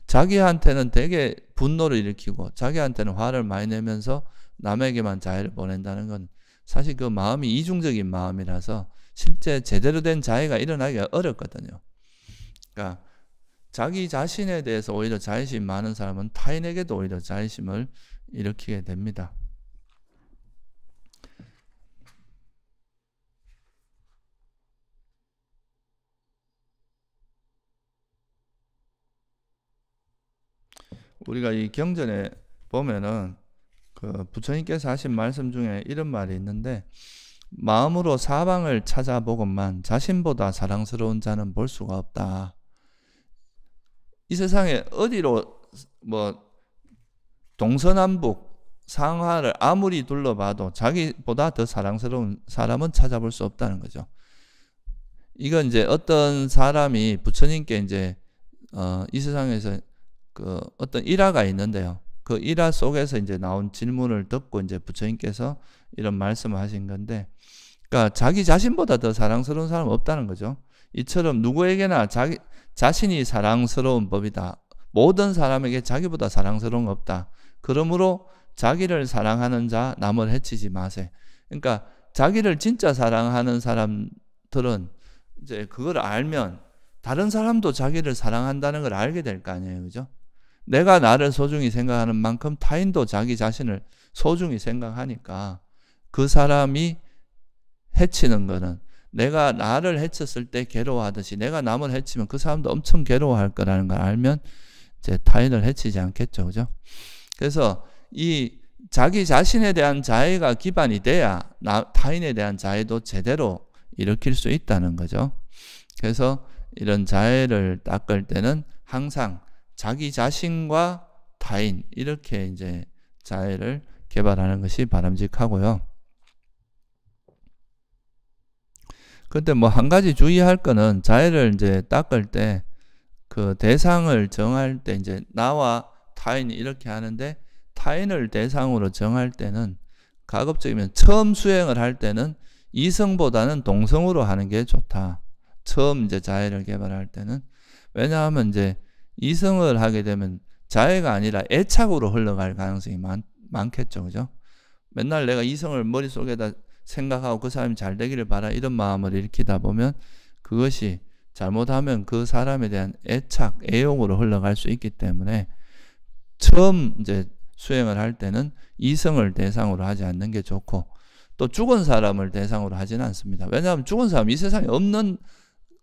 자기한테는 되게 분노를 일으키고 자기한테는 화를 많이 내면서 남에게만 자해를 보낸다는 건 사실 그 마음이 이중적인 마음이라서 실제 제대로 된 자해가 일어나기가 어렵거든요. 그러니까 자기 자신에 대해서 오히려 자의심 많은 사람은 타인에게도 오히려 자의심을 일으키게 됩니다. 우리가 이 경전에 보면은 그 부처님께서 하신 말씀 중에 이런 말이 있는데 마음으로 사방을 찾아보건만 자신보다 사랑스러운 자는 볼 수가 없다. 이 세상에 어디로 뭐 동서남북 상하를 아무리 둘러봐도 자기보다 더 사랑스러운 사람은 찾아볼 수 없다는 거죠. 이건 이제 어떤 사람이 부처님께 이제 어, 이 세상에서 그 어떤 일화가 있는데요. 그 일화 속에서 이제 나온 질문을 듣고 이제 부처님께서 이런 말씀을 하신 건데, 그러니까 자기 자신보다 더 사랑스러운 사람 없다는 거죠. 이처럼 누구에게나 자기 자신이 사랑스러운 법이다. 모든 사람에게 자기보다 사랑스러운 없다. 그러므로 자기를 사랑하는 자 남을 해치지 마세. 그러니까 자기를 진짜 사랑하는 사람들은 이제 그걸 알면 다른 사람도 자기를 사랑한다는 걸 알게 될 거 아니에요, 그죠? 내가 나를 소중히 생각하는 만큼 타인도 자기 자신을 소중히 생각하니까 그 사람이 해치는 거는 내가 나를 해쳤을 때 괴로워하듯이 내가 남을 해치면 그 사람도 엄청 괴로워할 거라는 걸 알면 이제 타인을 해치지 않겠죠. 그죠? 그래서 이 자기 자신에 대한 자해가 기반이 돼야 나, 타인에 대한 자해도 제대로 일으킬 수 있다는 거죠. 그래서 이런 자해를 닦을 때는 항상 자기 자신과 타인 이렇게 이제 자해를 개발하는 것이 바람직하고요. 근데 뭐 한 가지 주의할 거는 자해를 이제 닦을 때 그 대상을 정할 때 이제 나와 타인 이렇게 하는데 타인을 대상으로 정할 때는 가급적이면 처음 수행을 할 때는 이성보다는 동성으로 하는 게 좋다. 처음 이제 자해를 개발할 때는 왜냐하면 이제 이성을 하게 되면 자해가 아니라 애착으로 흘러갈 가능성이 많, 많겠죠. 그죠? 맨날 내가 이성을 머릿속에다 생각하고 그 사람이 잘 되기를 바라 이런 마음을 일으키다 보면 그것이 잘못하면 그 사람에 대한 애착, 애용으로 흘러갈 수 있기 때문에 처음 이제 수행을 할 때는 이성을 대상으로 하지 않는 게 좋고 또 죽은 사람을 대상으로 하진 않습니다. 왜냐하면 죽은 사람 이 세상에 없는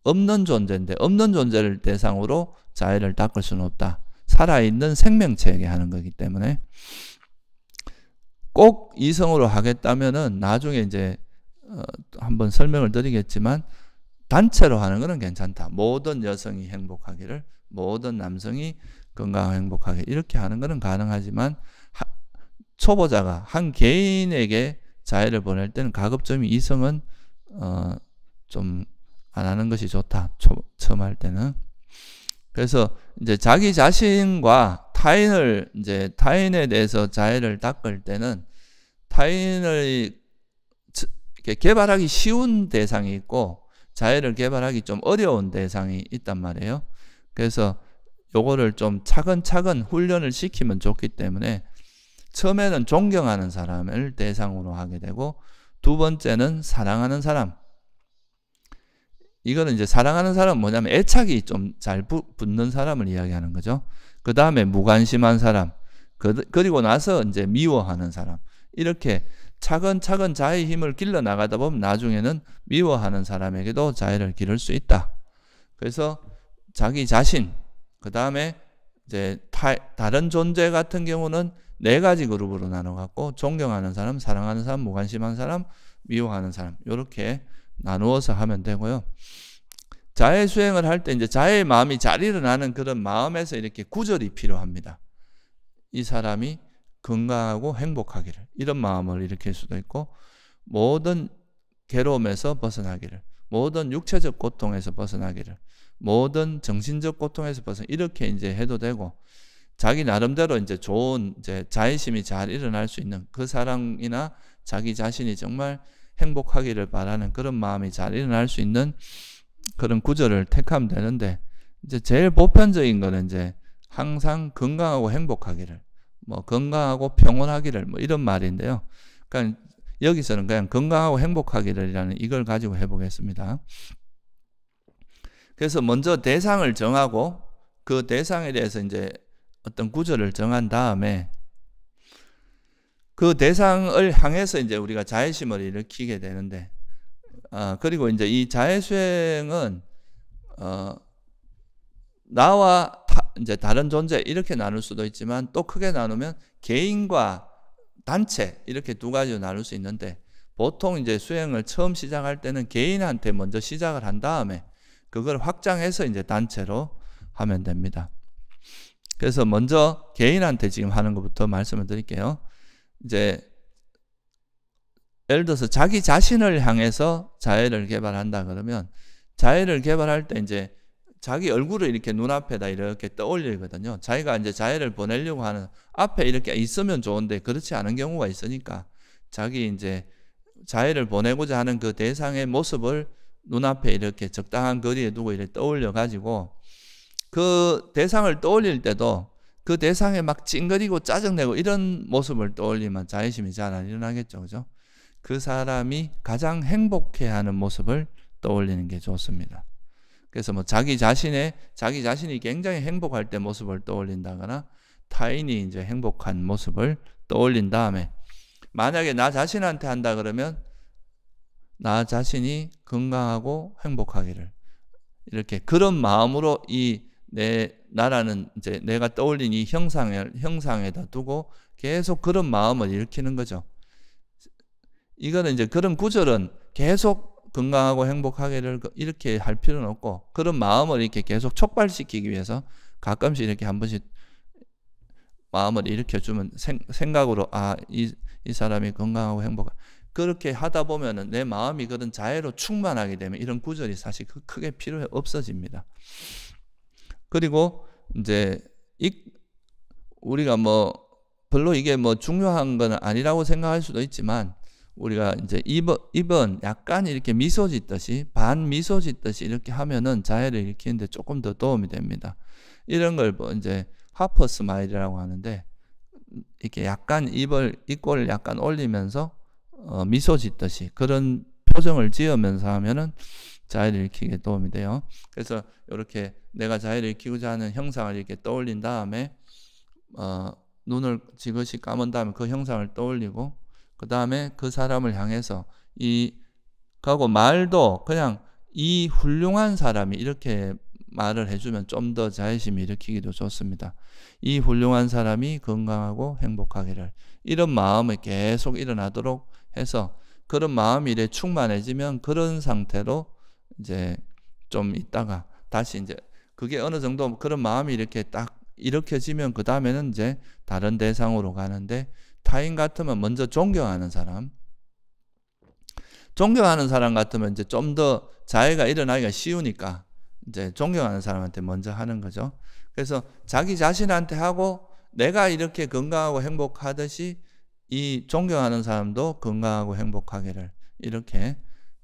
없는 존재인데 없는 존재를 대상으로 자해를 닦을 수는 없다. 살아있는 생명체에게 하는 거기 때문에 꼭 이성으로 하겠다면은 나중에 이제 어, 한번 설명을 드리겠지만 단체로 하는 거는 괜찮다. 모든 여성이 행복하기를, 모든 남성이 건강하고 행복하게 이렇게 하는 거는 가능하지만 하, 초보자가 한 개인에게 자해를 보낼 때는 가급적이 이성은 어, 좀안 하는 것이 좋다. 초, 처음 할 때는. 그래서 이제 자기 자신과 타인을 이제 타인에 대해서 자해를 닦을 때는 타인을 개발하기 쉬운 대상이 있고 자해를 개발하기 좀 어려운 대상이 있단 말이에요. 그래서 요거를 좀 차근차근 훈련을 시키면 좋기 때문에 처음에는 존경하는 사람을 대상으로 하게 되고 두 번째는 사랑하는 사람 이거는 이제 사랑하는 사람 뭐냐면 애착이 좀 잘 붙는 사람을 이야기하는 거죠. 그 다음에 무관심한 사람, 그, 그리고 나서 이제 미워하는 사람. 이렇게 차근차근 자의 힘을 길러 나가다 보면 나중에는 미워하는 사람에게도 자의를 기를 수 있다. 그래서 자기 자신, 그 다음에 이제 타, 다른 존재 같은 경우는 네 가지 그룹으로 나눠 갖고 존경하는 사람, 사랑하는 사람, 무관심한 사람, 미워하는 사람 이렇게 나누어서 하면 되고요. 자해 수행을 할 때 이제 자해의 마음이 잘 일어나는 그런 마음에서 이렇게 구절이 필요합니다. 이 사람이 건강하고 행복하기를 이런 마음을 일으킬 수도 있고 모든 괴로움에서 벗어나기를 모든 육체적 고통에서 벗어나기를 모든 정신적 고통에서 벗어 이렇게 이제 해도 되고 자기 나름대로 이제 좋은 이제 자의심이 잘 일어날 수 있는 그 사랑이나 자기 자신이 정말 행복하기를 바라는 그런 마음이 잘 일어날 수 있는 그런 구절을 택하면 되는데 이제 제일 보편적인 거는 이제 항상 건강하고 행복하기를 뭐 건강하고 평온하기를 뭐 이런 말인데요. 그러니까 여기서는 그냥 건강하고 행복하기를이라는 이걸 가지고 해보겠습니다. 그래서 먼저 대상을 정하고 그 대상에 대해서 이제 어떤 구절을 정한 다음에 그 대상을 향해서 이제 우리가 자해심을 일으키게 되는데, 어, 그리고 이제 이 자해수행은, 어, 나와 타, 이제 다른 존재 이렇게 나눌 수도 있지만 또 크게 나누면 개인과 단체 이렇게 두 가지로 나눌 수 있는데 보통 이제 수행을 처음 시작할 때는 개인한테 먼저 시작을 한 다음에 그걸 확장해서 이제 단체로 하면 됩니다. 그래서 먼저 개인한테 지금 하는 것부터 말씀을 드릴게요. 이제 예를 들어서 자기 자신을 향해서 자해를 개발한다 그러면 자해를 개발할 때 이제 자기 얼굴을 이렇게 눈앞에다 이렇게 떠올리거든요. 자기가 이제 자해를 보내려고 하는 앞에 이렇게 있으면 좋은데 그렇지 않은 경우가 있으니까 자기 이제 자해를 보내고자 하는 그 대상의 모습을 눈앞에 이렇게 적당한 거리에 두고 이렇게 떠올려 가지고 그 대상을 떠올릴 때도 그 대상에 막 찡거리고 짜증내고 이런 모습을 떠올리면 자의심이 잘 안 일어나겠죠. 그죠? 그 사람이 가장 행복해하는 모습을 떠올리는 게 좋습니다. 그래서 뭐 자기 자신의 자기 자신이 굉장히 행복할 때 모습을 떠올린다거나 타인이 이제 행복한 모습을 떠올린 다음에 만약에 나 자신한테 한다 그러면 나 자신이 건강하고 행복하기를 이렇게 그런 마음으로 이내 나라는 이제 내가 떠올린 이 형상을 형상에다 두고 계속 그런 마음을 일으키는 거죠. 이거는 이제 그런 구절은 계속 건강하고 행복하게를 그 이렇게 할 필요는 없고 그런 마음을 이렇게 계속 촉발시키기 위해서 가끔씩 이렇게 한 번씩 마음을 일으켜 주면 생각으로 아 이 이 사람이 건강하고 행복한 그렇게 하다 보면은 내 마음이 그런 자애로 충만하게 되면 이런 구절이 사실 그 크게 필요 없어집니다. 그리고 이제 우리가 뭐 별로 이게 뭐 중요한 건 아니라고 생각할 수도 있지만 우리가 이제 입은, 입은 약간 이렇게 미소 짓듯이 반 미소 짓듯이 이렇게 하면은 자해를 일으키는데 조금 더 도움이 됩니다. 이런 걸 뭐 이제 하퍼 스마일이라고 하는데 이렇게 약간 입을 입꼬를 약간 올리면서 어, 미소 짓듯이 그런 표정을 지으면서 하면은 자해를 일으키게 도움이 돼요. 그래서 이렇게 내가 자기를 키우자 하는 형상을 이렇게 떠올린 다음에 어, 눈을 지그시 감은 다음에 그 형상을 떠올리고 그 다음에 그 사람을 향해서 이 그리고 말도 그냥 이 훌륭한 사람이 이렇게 말을 해주면 좀 더 자의심을 일으키기도 좋습니다. 이 훌륭한 사람이 건강하고 행복하기를 이런 마음이 계속 일어나도록 해서 그런 마음이 이래 충만해지면 그런 상태로 이제 좀 있다가 다시 이제 그게 어느 정도 그런 마음이 이렇게 딱 일으켜지면 그 다음에는 이제 다른 대상으로 가는데 타인 같으면 먼저 존경하는 사람, 존경하는 사람 같으면 이제 좀 더 자해가 일어나기가 쉬우니까 이제 존경하는 사람한테 먼저 하는 거죠. 그래서 자기 자신한테 하고 내가 이렇게 건강하고 행복하듯이 이 존경하는 사람도 건강하고 행복하기를 이렇게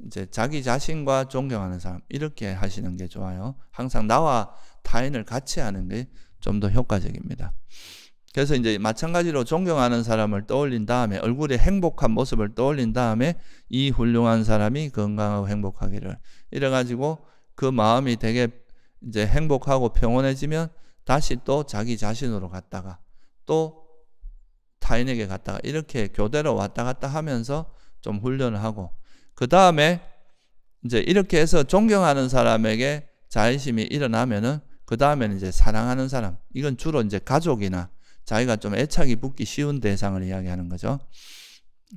이제 자기 자신과 존경하는 사람 이렇게 하시는 게 좋아요. 항상 나와 타인을 같이 하는 게 좀 더 효과적입니다. 그래서 이제 마찬가지로 존경하는 사람을 떠올린 다음에 얼굴에 행복한 모습을 떠올린 다음에 이 훌륭한 사람이 건강하고 행복하기를 이래 가지고 그 마음이 되게 이제 행복하고 평온해지면 다시 또 자기 자신으로 갔다가 또 타인에게 갔다가 이렇게 교대로 왔다 갔다 하면서 좀 훈련을 하고 그 다음에 이제 이렇게 해서 존경하는 사람에게 자의심이 일어나면은 그 다음에는 이제 사랑하는 사람. 이건 주로 이제 가족이나 자기가 좀 애착이 붙기 쉬운 대상을 이야기하는 거죠.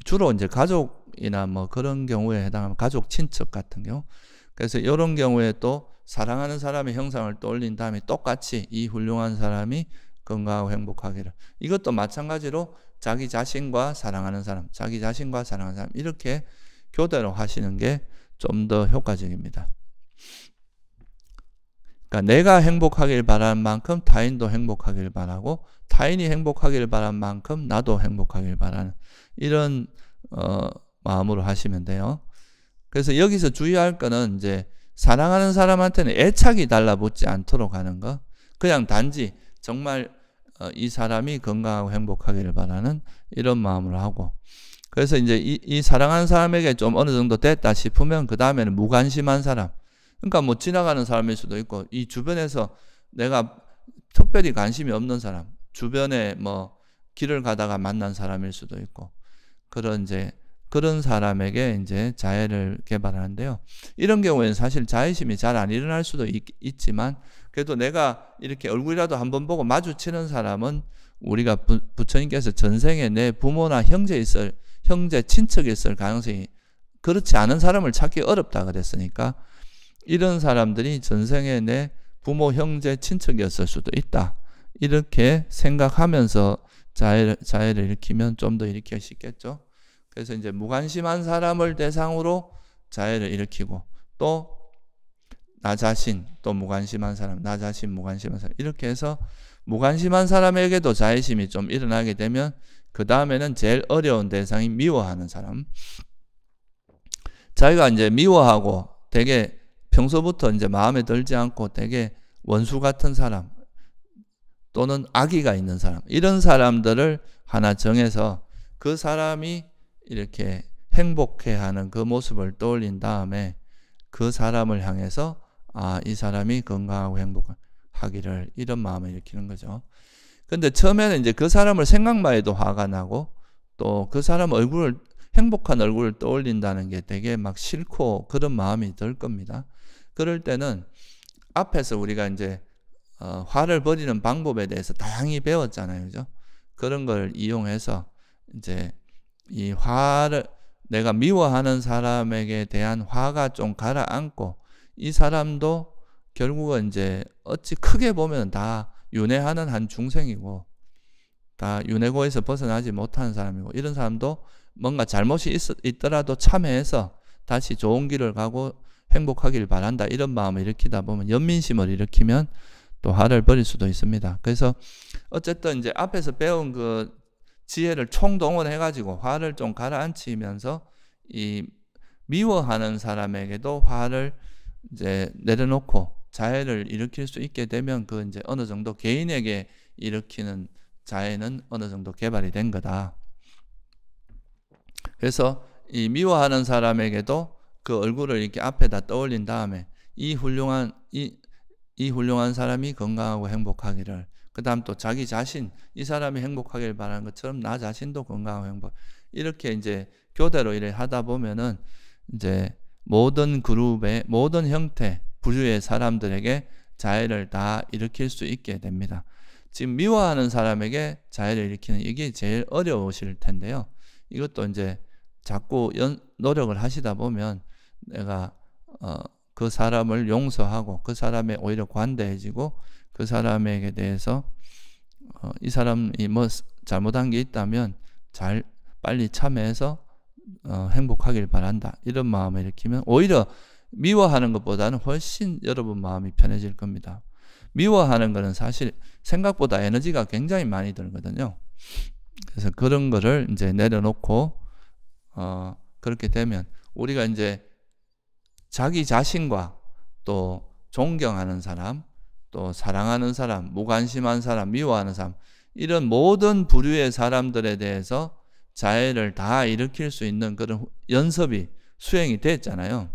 주로 이제 가족이나 뭐 그런 경우에 해당하면 가족 친척 같은 경우. 그래서 이런 경우에 또 사랑하는 사람의 형상을 떠올린 다음에 똑같이 이 훌륭한 사람이 건강하고 행복하기를. 이것도 마찬가지로 자기 자신과 사랑하는 사람, 자기 자신과 사랑하는 사람 이렇게 교대로 하시는 게 좀 더 효과적입니다. 그러니까 내가 행복하길 바란 만큼 타인도 행복하길 바라고 타인이 행복하길 바란 만큼 나도 행복하길 바라는 이런 어, 마음으로 하시면 돼요. 그래서 여기서 주의할 거는 이제 사랑하는 사람한테는 애착이 달라붙지 않도록 하는 거. 그냥 단지 정말 어, 이 사람이 건강하고 행복하기를 바라는 이런 마음으로 하고 그래서 이제 이, 이 사랑한 사람에게 좀 어느 정도 됐다 싶으면 그 다음에는 무관심한 사람. 그러니까 뭐 지나가는 사람일 수도 있고 이 주변에서 내가 특별히 관심이 없는 사람, 주변에 뭐 길을 가다가 만난 사람일 수도 있고 그런 이제 그런 사람에게 이제 자해를 개발하는데요. 이런 경우에는 사실 자해심이 잘 안 일어날 수도 있, 지만 그래도 내가 이렇게 얼굴이라도 한번 보고 마주치는 사람은 우리가 부, 처님께서 전생에 내 부모나 형제 있을 형제, 친척이었을 가능성이 그렇지 않은 사람을 찾기 어렵다 그랬으니까 이런 사람들이 전생에 내 부모, 형제, 친척이었을 수도 있다. 이렇게 생각하면서 자해, 를 자해를 일으키면 좀 더 일으키기 쉽겠죠. 그래서 이제 무관심한 사람을 대상으로 자해를 일으키고 또 나 자신 또 무관심한 사람, 나 자신 무관심한 사람 이렇게 해서 무관심한 사람에게도 자해심이 좀 일어나게 되면 그 다음에는 제일 어려운 대상이 미워하는 사람. 자기가 이제 미워하고 되게 평소부터 이제 마음에 들지 않고 되게 원수 같은 사람 또는 악의가 있는 사람 이런 사람들을 하나 정해서 그 사람이 이렇게 행복해하는 그 모습을 떠올린 다음에 그 사람을 향해서 아이 사람이 건강하고 행복하기를 이런 마음을 일으키는 거죠. 근데 처음에는 이제 그 사람을 생각만 해도 화가 나고 또 그 사람 얼굴을 행복한 얼굴을 떠올린다는 게 되게 막 싫고 그런 마음이 들 겁니다. 그럴 때는 앞에서 우리가 이제 어, 화를 버리는 방법에 대해서 다양히 배웠잖아요. 그죠? 그런 걸 이용해서 이제 이 화를 내가 미워하는 사람에게 대한 화가 좀 가라앉고 이 사람도 결국은 이제 어찌 크게 보면 다 윤회하는 한 중생이고 다 윤회고에서 벗어나지 못한 사람이고 이런 사람도 뭔가 잘못이 있, 있더라도 참회해서 다시 좋은 길을 가고 행복하길 바란다 이런 마음을 일으키다 보면 연민심을 일으키면 또 화를 버릴 수도 있습니다. 그래서 어쨌든 이제 앞에서 배운 그 지혜를 총동원해 가지고 화를 좀 가라앉히면서 이 미워하는 사람에게도 화를 이제 내려놓고 자해를 일으킬 수 있게 되면 그 이제 어느 정도 개인에게 일으키는 자해는 어느 정도 개발이 된 거다. 그래서 이 미워하는 사람에게도 그 얼굴을 이렇게 앞에다 떠올린 다음에 이 훌륭한 이, 이 훌륭한 사람이 건강하고 행복하기를 그 다음 또 자기 자신 이 사람이 행복하길 바라는 것처럼 나 자신도 건강하고 행복 이렇게 이제 교대로 일을 하다 보면은 이제 모든 그룹의 모든 형태 부류의 사람들에게 자해를 다 일으킬 수 있게 됩니다. 지금 미워하는 사람에게 자해를 일으키는 이게 제일 어려우실 텐데요. 이것도 이제 자꾸 연, 노력을 하시다 보면 내가 어, 그 사람을 용서하고 그 사람에 오히려 관대해지고 그 사람에게 대해서 어, 이 사람이 뭐 잘못한 게 있다면 잘 빨리 참해서 어, 행복하길 바란다 이런 마음을 일으키면 오히려 미워하는 것보다는 훨씬 여러분 마음이 편해질 겁니다. 미워하는 것은 사실 생각보다 에너지가 굉장히 많이 들거든요. 그래서 그런 거를 이제 내려놓고 어, 그렇게 되면 우리가 이제 자기 자신과 또 존경하는 사람, 또 사랑하는 사람, 무관심한 사람, 미워하는 사람 이런 모든 부류의 사람들에 대해서 자해를 다 일으킬 수 있는 그런 연습이 수행이 됐잖아요.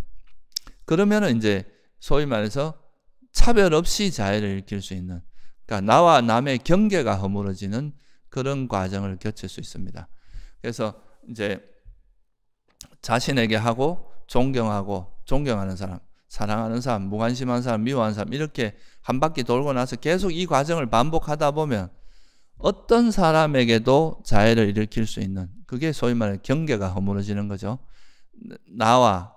그러면 이제 소위 말해서 차별 없이 자해를 일으킬 수 있는 그러니까 나와 남의 경계가 허물어지는 그런 과정을 겪을 수 있습니다. 그래서 이제 자신에게 하고 존경하고 존경하는 사람, 사랑하는 사람, 무관심한 사람, 미워한 사람 이렇게 한 바퀴 돌고 나서 계속 이 과정을 반복하다 보면 어떤 사람에게도 자해를 일으킬 수 있는 그게 소위 말해 경계가 허물어지는 거죠. 나와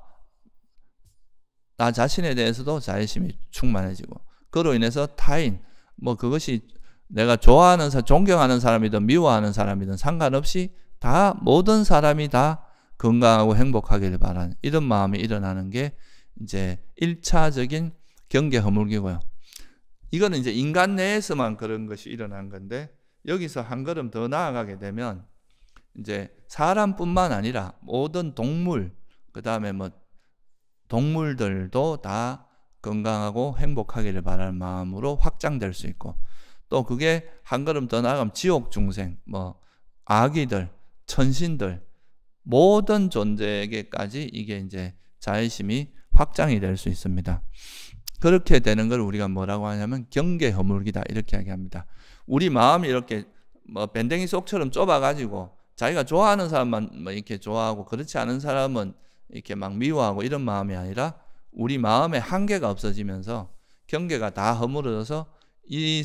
나 자신에 대해서도 자의심이 충만해지고 그로 인해서 타인 뭐 그것이 내가 좋아하는 사람 존경하는 사람이든 미워하는 사람이든 상관없이 다 모든 사람이 다 건강하고 행복하기를 바라는 이런 마음이 일어나는 게 이제 1차적인 경계 허물기고요. 이거는 이제 인간 내에서만 그런 것이 일어난 건데 여기서 한 걸음 더 나아가게 되면 이제 사람뿐만 아니라 모든 동물 그다음에 뭐 동물들도 다 건강하고 행복하기를 바라는 마음으로 확장될 수 있고 또 그게 한 걸음 더 나가면 지옥 중생, 뭐 아기들, 천신들 모든 존재에게까지 이게 이제 자의심이 확장이 될 수 있습니다. 그렇게 되는 걸 우리가 뭐라고 하냐면 경계 허물기다 이렇게 이야기합니다. 우리 마음이 이렇게 뭐 밴댕이 속처럼 좁아가지고 자기가 좋아하는 사람만 뭐 이렇게 좋아하고 그렇지 않은 사람은 이렇게 막 미워하고 이런 마음이 아니라 우리 마음의 한계가 없어지면서 경계가 다 허물어져서 이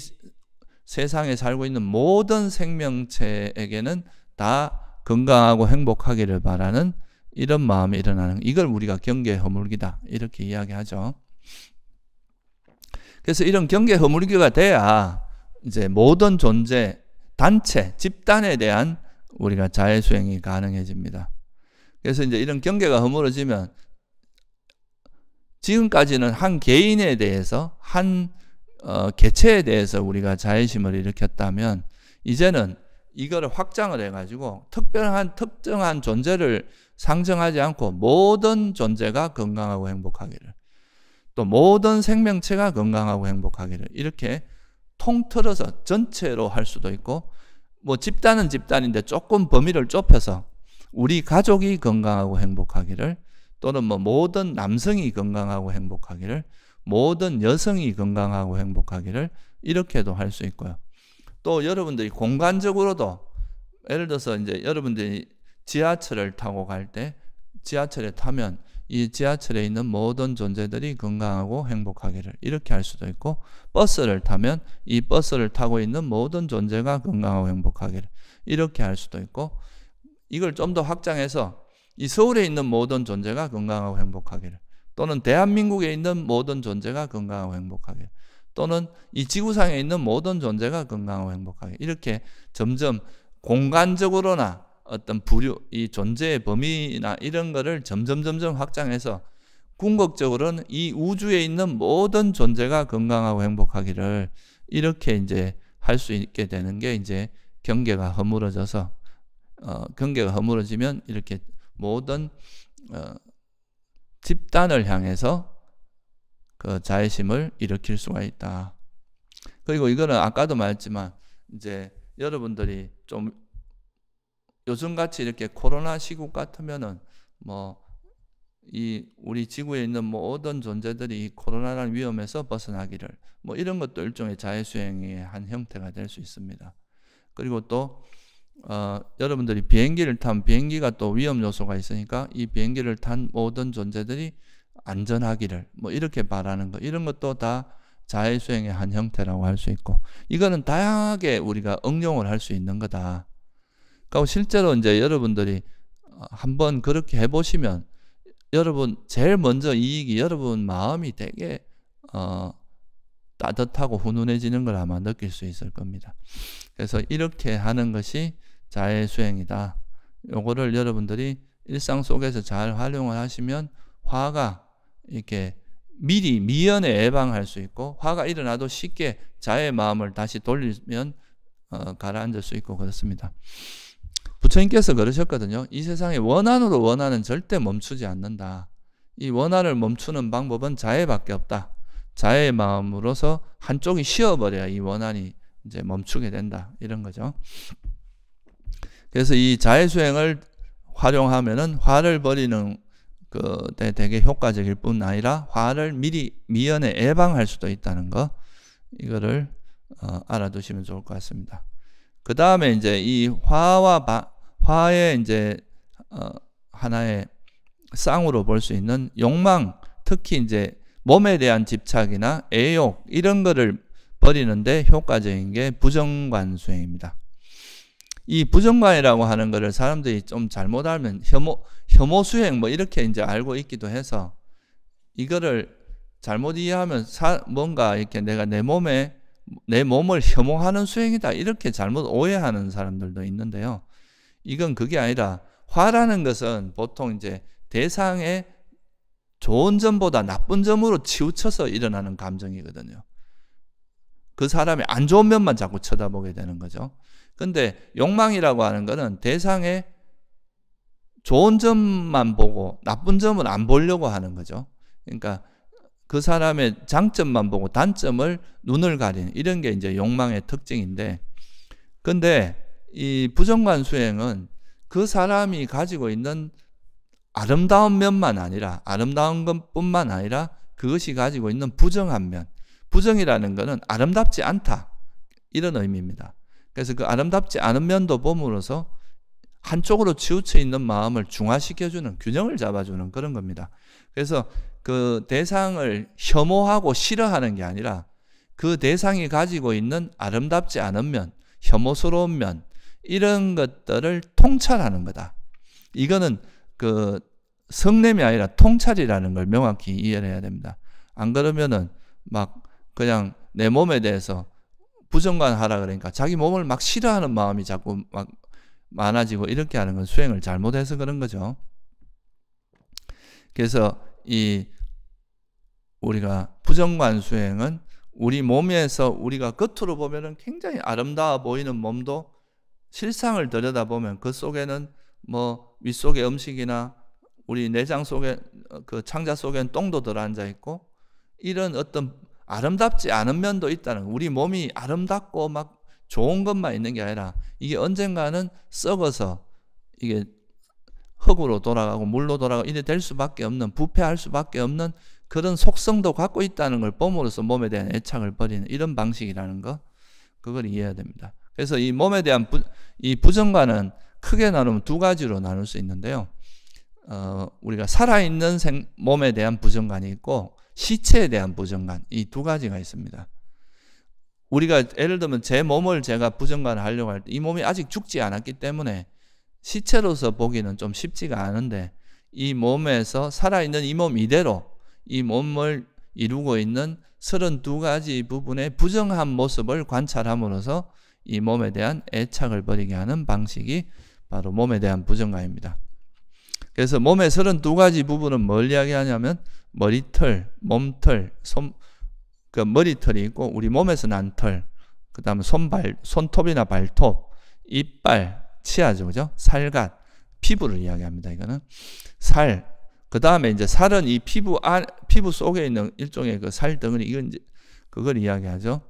세상에 살고 있는 모든 생명체에게는 다 건강하고 행복하기를 바라는 이런 마음이 일어나는 이걸 우리가 경계 허물기다 이렇게 이야기하죠. 그래서 이런 경계 허물기가 돼야 이제 모든 존재 단체 집단에 대한 우리가 자해 수행이 가능해집니다. 그래서 이제 이런 경계가 허물어지면 지금까지는 한 개인에 대해서 한 어, 개체에 대해서 우리가 자의심을 일으켰다면 이제는 이거를 확장을 해가지고 특별한 특정한 존재를 상정하지 않고 모든 존재가 건강하고 행복하기를 또 모든 생명체가 건강하고 행복하기를 이렇게 통틀어서 전체로 할 수도 있고 뭐 집단은 집단인데 조금 범위를 좁혀서 우리 가족이 건강하고 행복하기를 또는 뭐 모든 남성이 건강하고 행복하기를 모든 여성이 건강하고 행복하기를 이렇게도 할 수 있고요. 또 여러분들이 공간적으로도 예를 들어서 이제 여러분들이 지하철을 타고 갈 때 지하철에 타면 이 지하철에 있는 모든 존재들이 건강하고 행복하기를 이렇게 할 수도 있고 버스를 타면 이 버스를 타고 있는 모든 존재가 건강하고 행복하기를 이렇게 할 수도 있고 이걸 좀 더 확장해서 이 서울에 있는 모든 존재가 건강하고 행복하기를 또는 대한민국에 있는 모든 존재가 건강하고 행복하기를 또는 이 지구상에 있는 모든 존재가 건강하고 행복하게 이렇게 점점 공간적으로나 어떤 부류 이 존재의 범위나 이런 거를 점점 점점 확장해서 궁극적으로는 이 우주에 있는 모든 존재가 건강하고 행복하기를 이렇게 이제 할 수 있게 되는 게 이제 경계가 허물어져서 어, 경계가 허물어지면 이렇게 모든 어, 집단을 향해서 그 자의심을 일으킬 수가 있다. 그리고 이거는 아까도 말했지만 이제 여러분들이 좀 요즘 같이 이렇게 코로나 시국 같으면은 뭐 이 우리 지구에 있는 모든 존재들이 이 코로나라는 위험에서 벗어나기를 뭐 이런 것도 일종의 자해 수행의 한 형태가 될 수 있습니다. 그리고 또 어, 여러분들이 비행기를 탄 비행기가 또 위험 요소가 있으니까 이 비행기를 탄 모든 존재들이 안전하기를 뭐 이렇게 바라는 거 이런 것도 다 자해 수행의 한 형태라고 할 수 있고 이거는 다양하게 우리가 응용을 할 수 있는 거다. 그리고 실제로 이제 여러분들이 한번 그렇게 해보시면 여러분 제일 먼저 이익이 여러분 마음이 되게 어, 따뜻하고 훈훈해지는 걸 아마 느낄 수 있을 겁니다. 그래서 이렇게 하는 것이 자의 수행이다. 요거를 여러분들이 일상 속에서 잘 활용을 하시면 화가 이렇게 미리 미연에 예방할 수 있고 화가 일어나도 쉽게 자의 마음을 다시 돌리면 어, 가라앉을 수 있고 그렇습니다. 부처님께서 그러셨거든요. 이 세상에 원한으로 원하는 절대 멈추지 않는다. 이 원한을 멈추는 방법은 자해밖에 없다. 자의 마음으로서 한쪽이 쉬어버려야 이 원한이 이제 멈추게 된다. 이런 거죠. 그래서 이 자의 수행을 활용하면은 화를 버리는 그 되게 효과적일 뿐 아니라 화를 미리 미연에 예방할 수도 있다는 거 이거를 어, 알아두시면 좋을 것 같습니다. 그 다음에 이제 이 화와 바, 화의 이제 어, 하나의 쌍으로 볼 수 있는 욕망 특히 이제 몸에 대한 집착이나 애욕 이런 거를 버리는데 효과적인 게 부정관 수행입니다. 이 부정관이라고 하는 거를 사람들이 좀 잘못 알면 혐오 혐오 수행 뭐 이렇게 이제 알고 있기도 해서 이거를 잘못 이해하면 사, 뭔가 이렇게 내가 내 몸에 내 몸을 혐오하는 수행이다 이렇게 잘못 오해하는 사람들도 있는데요. 이건 그게 아니라 화라는 것은 보통 이제 대상의 좋은 점보다 나쁜 점으로 치우쳐서 일어나는 감정이거든요. 그 사람이 안 좋은 면만 자꾸 쳐다보게 되는 거죠. 근데 욕망이라고 하는 거는 대상의 좋은 점만 보고 나쁜 점은 안 보려고 하는 거죠. 그러니까 그 사람의 장점만 보고 단점을 눈을 가린 이런 게 이제 욕망의 특징인데 근데 이 부정관 수행은 그 사람이 가지고 있는 아름다운 면만 아니라 아름다운 것뿐만 아니라 그것이 가지고 있는 부정한 면. 부정이라는 것은 아름답지 않다. 이런 의미입니다. 그래서 그 아름답지 않은 면도 봄으로써 한쪽으로 치우쳐 있는 마음을 중화시켜주는 균형을 잡아주는 그런 겁니다. 그래서 그 대상을 혐오하고 싫어하는 게 아니라 그 대상이 가지고 있는 아름답지 않은 면, 혐오스러운 면, 이런 것들을 통찰하는 거다. 이거는 그 성냄이 아니라 통찰이라는 걸 명확히 이해를 해야 됩니다. 안 그러면은 막 그냥 내 몸에 대해서 부정관하라 그러니까 자기 몸을 막 싫어하는 마음이 자꾸 막 많아지고 이렇게 하는 건 수행을 잘못해서 그런 거죠. 그래서 이 우리가 부정관 수행은 우리 몸에서 우리가 끝으로 보면은 굉장히 아름다워 보이는 몸도 실상을 들여다보면 그 속에는 뭐 윗속에 음식이나 우리 내장 속에 어, 그 창자 속엔 똥도 들어앉아 있고 이런 어떤 아름답지 않은 면도 있다는 우리 몸이 아름답고 막 좋은 것만 있는 게 아니라 이게 언젠가는 썩어서 이게 흙으로 돌아가고 물로 돌아가고 이래 될 수밖에 없는 부패할 수밖에 없는 그런 속성도 갖고 있다는 걸 봄으로써 몸에 대한 애착을 버리는 이런 방식이라는 거 그걸 이해해야 됩니다. 그래서 이 몸에 대한 부, 이 부정과는 크게 나누면 두 가지로 나눌 수 있는데요. 어, 우리가 살아있는 생, 몸에 대한 부정관이 있고 시체에 대한 부정관 이 두 가지가 있습니다. 우리가 예를 들면 제 몸을 제가 부정관을 하려고 할 때 이 몸이 아직 죽지 않았기 때문에 시체로서 보기는 좀 쉽지가 않은데 이 몸에서 살아있는 이 몸 이대로 이 몸을 이루고 있는 32가지 부분의 부정한 모습을 관찰함으로써 이 몸에 대한 애착을 버리게 하는 방식이 바로 몸에 대한 부정감입니다. 그래서 몸의 32가지 부분은 뭘 이야기하냐면 머리털, 몸털, 손, 그 머리털이 있고 우리 몸에서 난 털, 그 다음 손발, 손톱이나 발톱, 이빨, 치아죠, 그죠? 살갗, 피부를 이야기합니다. 이거는 살, 그 다음에 이제 살은 이 피부 안, 아, 피부 속에 있는 일종의 그 살덩어리, 이건 이제 그걸 이야기하죠.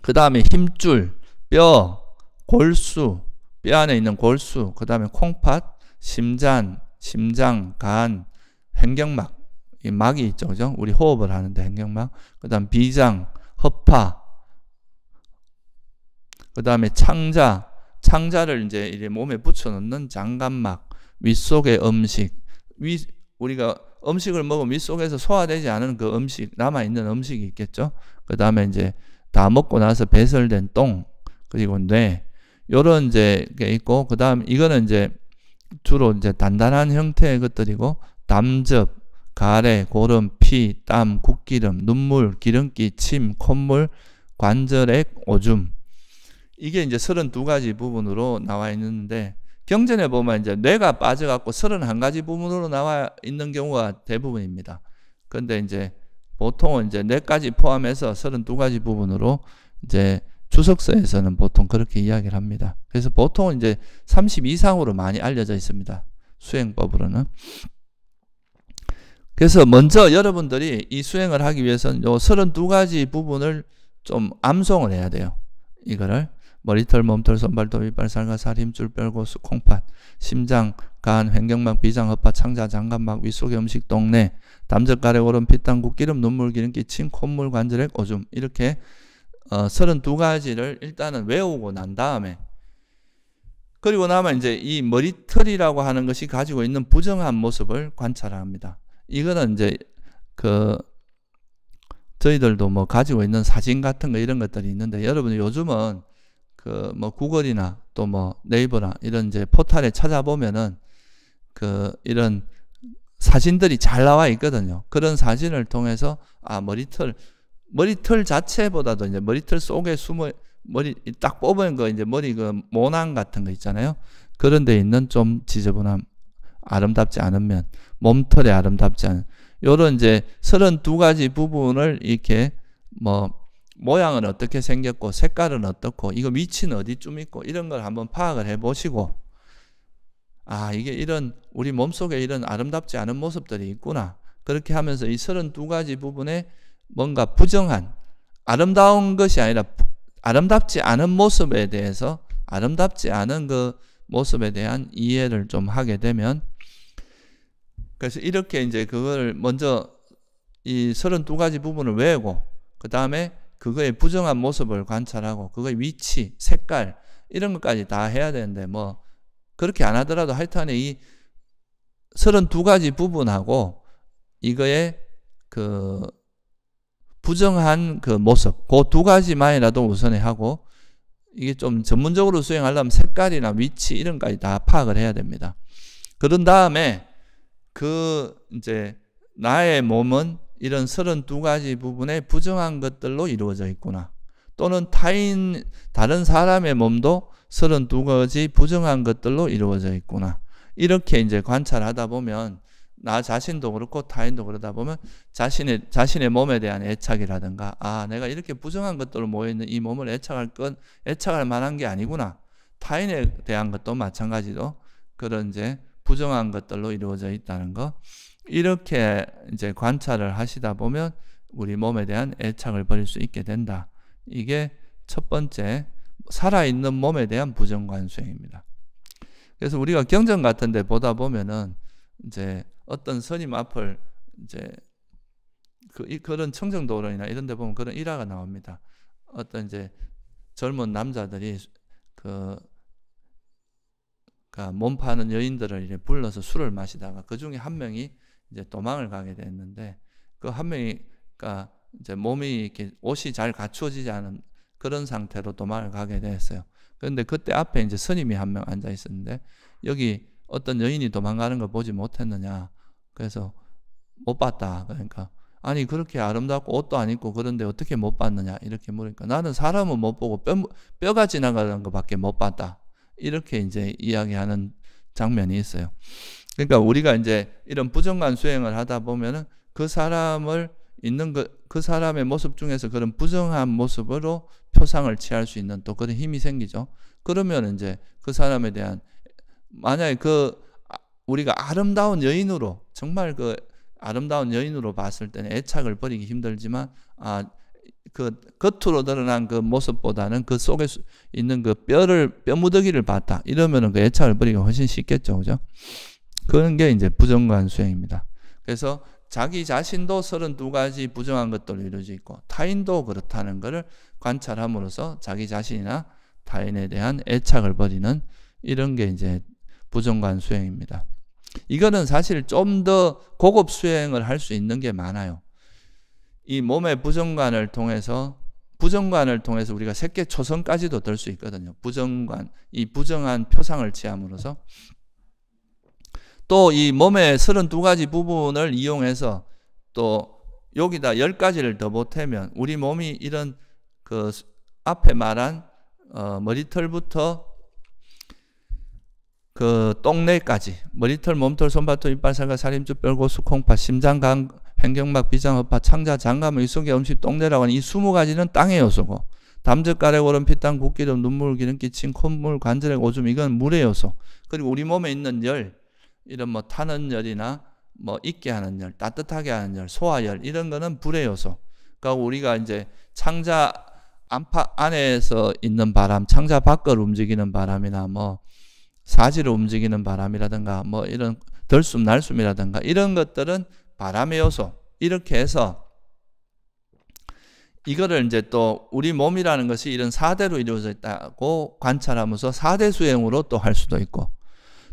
그 다음에 힘줄, 뼈, 골수, 뼈 안에 있는 골수, 그 다음에 콩팥, 심장, 심장, 간, 행경막, 이 막이 있죠, 그죠? 우리 호흡을 하는데 행경막, 그 다음 비장, 허파, 그 다음에 창자, 창자를 이제 이렇 몸에 붙여 놓는 장갑막, 윗속의 음식, 위, 우리가 음식을 먹으면 윗속에서 소화되지 않은 그 음식, 남아있는 음식이 있겠죠? 그 다음에 이제 다 먹고 나서 배설된 똥, 그리고 뇌, 요런 이제 게 있고 그다음 이거는 이제 주로 이제 단단한 형태의 것들이고 담즙, 가래, 고름, 피, 땀, 국기름, 눈물, 기름기, 침, 콧물, 관절액, 오줌. 이게 이제 32가지 부분으로 나와 있는데 경전에 보면 이제 뇌가 빠져 갖고 31가지 부분으로 나와 있는 경우가 대부분입니다. 근데 이제 보통은 이제 뇌까지 포함해서 32가지 부분으로 이제 주석서에서는 보통 그렇게 이야기를 합니다. 그래서 보통 은 이제 30 이상으로 많이 알려져 있습니다. 수행법으로는. 그래서 먼저 여러분들이 이 수행을 하기 위해서는 요 32가지 부분을 좀 암송을 해야 돼요. 이거를 머리털, 몸털, 손발, 도비, 발, 살과 살, 힘줄, 뼈고수, 콩팥, 심장, 간, 횡경막, 비장, 허파, 창자, 장갑막, 위속의 음식, 동네, 담즙, 가래, 오름, 피땅, 국, 기름, 눈물, 기름기, 침, 콧물, 관절액, 오줌 이렇게 어, 32가지를 일단은 외우고 난 다음에 그리고 나면 이제 이 머리털이라고 하는 것이 가지고 있는 부정한 모습을 관찰합니다. 이거는 이제 그 저희들도 뭐 가지고 있는 사진 같은 거 이런 것들이 있는데 여러분 요즘은 그 뭐 구글이나 또 뭐 네이버나 이런 이제 포탈에 찾아보면은 그 이런 사진들이 잘 나와 있거든요. 그런 사진을 통해서 아 머리털 머리털 자체보다도 이제 머리털 속에 숨어 머리 딱 뽑은 거 이제 머리 그 모낭 같은 거 있잖아요. 그런 데 있는 좀 지저분함 아름답지 않은 면 몸털에 아름답지 않은 요런 이제 32가지 부분을 이렇게 뭐 모양은 어떻게 생겼고 색깔은 어떻고 이거 위치는 어디쯤 있고 이런 걸 한번 파악을 해 보시고 아 이게 이런 우리 몸속에 이런 아름답지 않은 모습들이 있구나 그렇게 하면서 이 32가지 부분에 뭔가 부정한 아름다운 것이 아니라 아름답지 않은 모습에 대해서 아름답지 않은 그 모습에 대한 이해를 좀 하게 되면 그래서 이렇게 이제 그걸 먼저 이 32가지 부분을 외우고 그 다음에 그거의 부정한 모습을 관찰하고 그거의 위치, 색깔 이런 것까지 다 해야 되는데 뭐 그렇게 안 하더라도 하여튼이 32가지 부분하고 이거의 그 부정한 그 모습, 그 두 가지만이라도 우선에 하고 이게 좀 전문적으로 수행하려면 색깔이나 위치 이런 것 까지 다 파악을 해야 됩니다. 그런 다음에 그 이제 나의 몸은 이런 32가지 부분의 부정한 것들로 이루어져 있구나. 또는 타인 다른 사람의 몸도 32가지 부정한 것들로 이루어져 있구나. 이렇게 이제 관찰하다 보면 나 자신도 그렇고 타인도 그러다 보면 자신의 자신의 몸에 대한 애착이라든가 아 내가 이렇게 부정한 것들로 모여 있는 이 몸을 애착할 건 애착할 만한 게 아니구나 타인에 대한 것도 마찬가지로 그런 이제 부정한 것들로 이루어져 있다는 거 이렇게 이제 관찰을 하시다 보면 우리 몸에 대한 애착을 버릴 수 있게 된다 이게 첫 번째 살아있는 몸에 대한 부정관수행입니다. 그래서 우리가 경전 같은 데 보다 보면은 이제 어떤 선임 앞을 이제 그, 그런 청정도로나 이런 데 보면 그런 일화가 나옵니다. 어떤 이제 젊은 남자들이 그, 그까몸 파는 여인들을 이제 불러서 술을 마시다가 그 중에 한 명이 이제 도망을 가게 됐는데 그 한 명이 그러니까 이제 몸이 이렇게 옷이 잘 갖추어지지 않은 그런 상태로 도망을 가게 됐어요. 그런데 그때 앞에 이제 스님이 한 명 앉아 있었는데 여기 어떤 여인이 도망가는 걸 보지 못했느냐 그래서 못 봤다. 그러니까 아니 그렇게 아름답고 옷도 안 입고 그런데 어떻게 못 봤느냐 이렇게 물으니까 나는 사람은 못 보고 뼈, 뼈가 지나가는 것밖에 못 봤다. 이렇게 이제 이야기하는 장면이 있어요. 그러니까 우리가 이제 이런 부정한 수행을 하다 보면은 그 사람을 있는 그, 그 사람의 모습 중에서 그런 부정한 모습으로 표상을 취할 수 있는 또 그런 힘이 생기죠. 그러면 이제 그 사람에 대한 만약에 그 우리가 아름다운 여인으로 정말 그 아름다운 여인으로 봤을 때는 애착을 버리기 힘들지만 아, 그 겉으로 드러난 그 모습보다는 그 속에 있는 그 뼈를 뼈무더기를 봤다 이러면은 그 애착을 버리기 훨씬 쉽겠죠, 그죠? 그런 게 이제 부정관 수행입니다. 그래서 자기 자신도 32가지 부정한 것들로 이루어져 있고 타인도 그렇다는 것을 관찰함으로써 자기 자신이나 타인에 대한 애착을 버리는 이런 게 이제 부정관 수행입니다. 이거는 사실 좀 더 고급 수행을 할 수 있는 게 많아요. 이 몸의 부정관을 통해서 부정관을 통해서 우리가 색계 초성까지도 들수 있거든요. 부정관, 이 부정한 표상을 취함으로써 또 이 몸의 32가지 부분을 이용해서 또 여기다 10가지를 더 보태면 우리 몸이 이런 그 앞에 말한 어, 머리털부터 그 똥내까지 머리털, 뭐 몸털, 손발톱 이빨, 살과 살림줄, 뼈고수콩파 심장간, 횡경막, 비장, 허파, 창자, 장감, 의속의 음식, 똥내라고 하는 이 스무 가지는 땅의 요소고 담즙, 가래고 오름, 피땀, 국기름, 눈물, 기름기, 침, 콧물, 관절액, 오줌 이건 물의 요소 그리고 우리 몸에 있는 열 이런 뭐 타는 열이나 뭐 익게 하는 열, 따뜻하게 하는 열, 소화열 이런 거는 불의 요소 그러니까 우리가 이제 창자 안팎 안에서 있는 바람, 창자 밖을 움직이는 바람이나 뭐 사지를 움직이는 바람이라든가 뭐 이런 들숨 날숨이라든가 이런 것들은 바람의 요소 이렇게 해서 이거를 이제 또 우리 몸이라는 것이 이런 사대로 이루어져 있다고 관찰하면서 사대 수행으로 또 할 수도 있고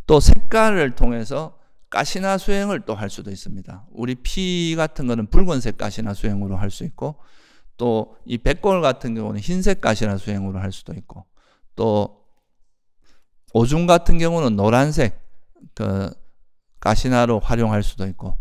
또 색깔을 통해서 가시나 수행을 또 할 수도 있습니다. 우리 피 같은 거는 붉은색 가시나 수행으로 할 수 있고 또 이 백골 같은 경우는 흰색 가시나 수행으로 할 수도 있고 또 오줌 같은 경우는 노란색 그 가시나로 활용할 수도 있고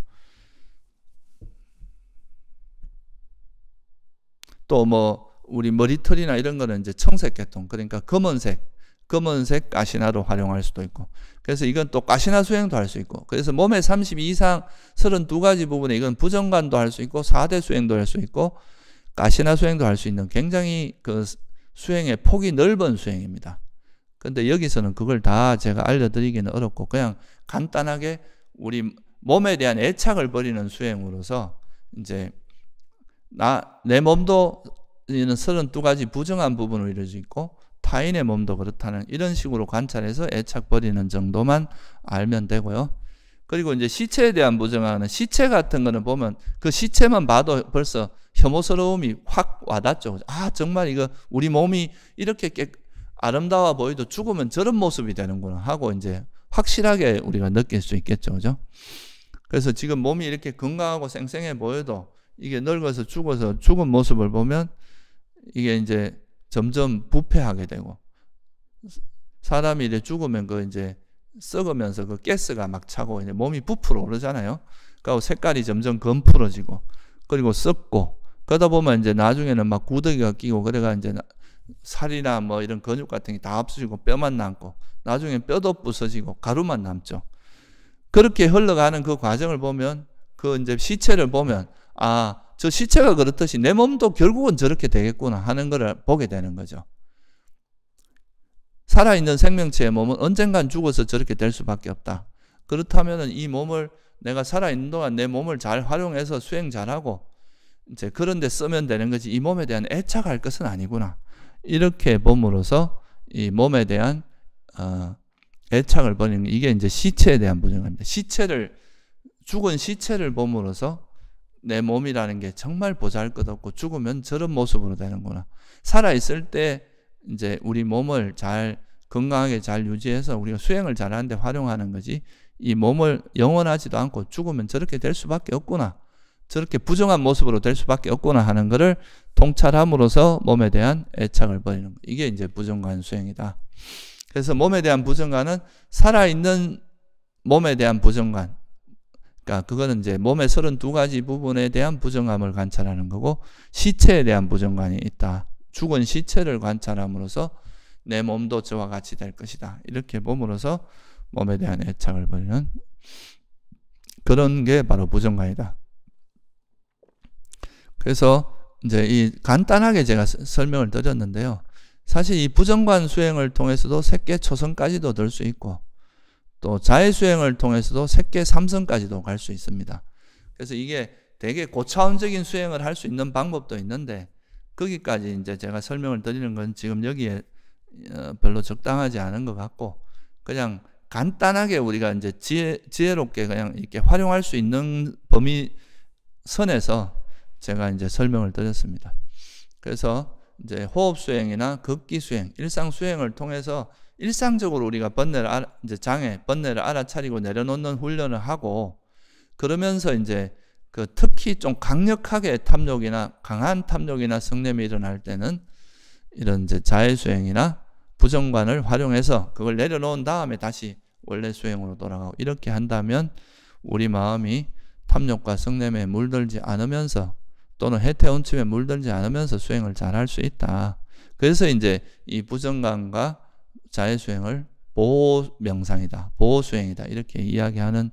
또 뭐 우리 머리털이나 이런 거는 이제 청색 계통 그러니까 검은색 검은색 가시나로 활용할 수도 있고 그래서 이건 또 가시나 수행도 할 수 있고 그래서 몸에32 이상 32가지 부분에 이건 부정관도 할 수 있고 4대 수행도 할 수 있고 가시나 수행도 할 수 있는 굉장히 그 수행의 폭이 넓은 수행입니다. 근데 여기서는 그걸 다 제가 알려드리기는 어렵고 그냥 간단하게 우리 몸에 대한 애착을 버리는 수행으로서 이제 나 내 몸도 이는 서른 두가지 부정한 부분으로 이루어져 있고 타인의 몸도 그렇다는 이런 식으로 관찰해서 애착 버리는 정도만 알면 되고요. 그리고 이제 시체에 대한 부정하는 시체 같은 거는 보면 그 시체만 봐도 벌써 혐오스러움이 확 와닿죠. 아, 정말 이거 우리 몸이 이렇게 깨, 아름다워 보이도 죽으면 저런 모습이 되는구나 하고 이제 확실하게 우리가 느낄 수 있겠죠. 그죠? 그래서 지금 몸이 이렇게 건강하고 생생해 보여도 이게 늙어서 죽어서 죽은 모습을 보면 이게 이제 점점 부패하게 되고 사람이 이제 죽으면 그 이제 썩으면서 그 가스가 막 차고 이제 몸이 부풀어 오르잖아요. 그러니까 색깔이 점점 검푸러지고 그리고 썩고 그러다 보면 이제 나중에는 막 구더기가 끼고 그래가 이제 살이나 뭐 이런 근육 같은 게 다 없어지고 뼈만 남고 나중에 뼈도 부서지고 가루만 남죠. 그렇게 흘러가는 그 과정을 보면 그 이제 시체를 보면 아, 저 시체가 그렇듯이 내 몸도 결국은 저렇게 되겠구나 하는 것을 보게 되는 거죠. 살아있는 생명체의 몸은 언젠간 죽어서 저렇게 될 수밖에 없다. 그렇다면 이 몸을 내가 살아있는 동안 내 몸을 잘 활용해서 수행 잘하고 이제 그런 데 쓰면 되는 거지 이 몸에 대한 애착할 것은 아니구나. 이렇게 몸으로서 이 몸에 대한 어, 애착을 버리는 이게 이제 시체에 대한 부정입니다. 시체를 죽은 시체를 몸으로서 내 몸이라는 게 정말 보잘것없고 죽으면 저런 모습으로 되는구나. 살아 있을 때 이제 우리 몸을 잘 건강하게 잘 유지해서 우리가 수행을 잘하는데 활용하는 거지. 이 몸을 영원하지도 않고 죽으면 저렇게 될 수밖에 없구나. 저렇게 부정한 모습으로 될 수밖에 없구나 하는 것을 통찰함으로써 몸에 대한 애착을 버리는 것. 이게 이제 부정관 수행이다. 그래서 몸에 대한 부정관은 살아있는 몸에 대한 부정관. 그러니까 그거는 이제 몸의 32가지 부분에 대한 부정함을 관찰하는 거고 시체에 대한 부정관이 있다. 죽은 시체를 관찰함으로써 내 몸도 저와 같이 될 것이다. 이렇게 봄으로써 몸에 대한 애착을 버리는 그런 게 바로 부정관이다. 그래서 이제 이 간단하게 제가 설명을 드렸는데요. 사실 이 부정관 수행을 통해서도 색계 초성까지도 될 수 있고 또 자해 수행을 통해서도 색계 삼성까지도 갈 수 있습니다. 그래서 이게 되게 고차원적인 수행을 할 수 있는 방법도 있는데 거기까지 이제 제가 설명을 드리는 건 지금 여기에 어, 별로 적당하지 않은 것 같고 그냥 간단하게 우리가 이제 지혜, 지혜롭게 그냥 이렇게 활용할 수 있는 범위 선에서 제가 이제 설명을 드렸습니다. 그래서 이제 호흡 수행이나 걷기 수행, 일상 수행을 통해서 일상적으로 우리가 번뇌를 알아, 이제 장애 번뇌를 알아차리고 내려놓는 훈련을 하고 그러면서 이제 그 특히 좀 강력하게 탐욕이나 강한 탐욕이나 성냄이 일어날 때는 이런 이제 자해 수행이나 부정관을 활용해서 그걸 내려놓은 다음에 다시 원래 수행으로 돌아가고 이렇게 한다면 우리 마음이 탐욕과 성냄에 물들지 않으면서 또는 해태온침에 물들지 않으면서 수행을 잘 할 수 있다. 그래서 이제 이 부정관과 자해수행을 보호 명상이다. 보호 수행이다. 이렇게 이야기하는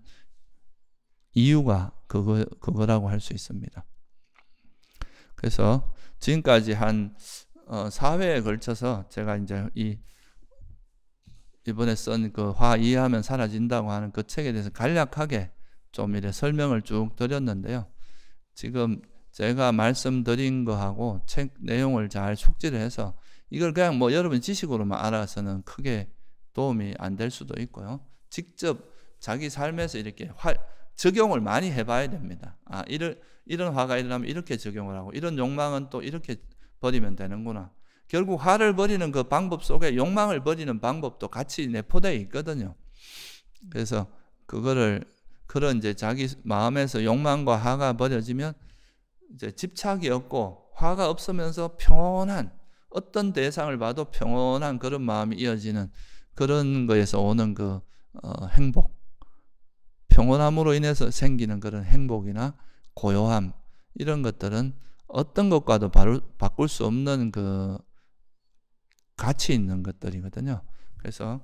이유가 그거, 그거라고 할 수 있습니다. 그래서 지금까지 한 어, 4회에 걸쳐서 제가 이제 이 이번에 쓴 그 화 이해하면 사라진다고 하는 그 책에 대해서 간략하게 좀 이래 설명을 쭉 드렸는데요. 지금 제가 말씀드린 거하고 책 내용을 잘 숙지를 해서 이걸 그냥 뭐 여러분 지식으로만 알아서는 크게 도움이 안 될 수도 있고요. 직접 자기 삶에서 이렇게 활, 적용을 많이 해봐야 됩니다. 아, 이런, 이런 화가 일어나면 이렇게 적용을 하고, 이런 욕망은 또 이렇게 버리면 되는구나. 결국 화를 버리는 그 방법 속에 욕망을 버리는 방법도 같이 내포되어 있거든요. 그래서 그거를, 그런 이제 자기 마음에서 욕망과 화가 버려지면 이제 집착이 없고 화가 없으면서 평온한 어떤 대상을 봐도 평온한 그런 마음이 이어지는 그런 거에서 오는 그 어, 행복, 평온함으로 인해서 생기는 그런 행복이나 고요함 이런 것들은 어떤 것과도 바로, 바꿀 수 없는 그 가치 있는 것들이거든요. 그래서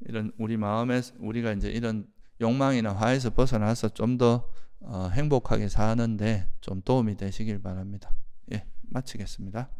이런 우리 마음에 우리가 이제 이런 욕망이나 화에서 벗어나서 좀더 어, 행복하게 사는데 좀 도움이 되시길 바랍니다. 예, 마치겠습니다.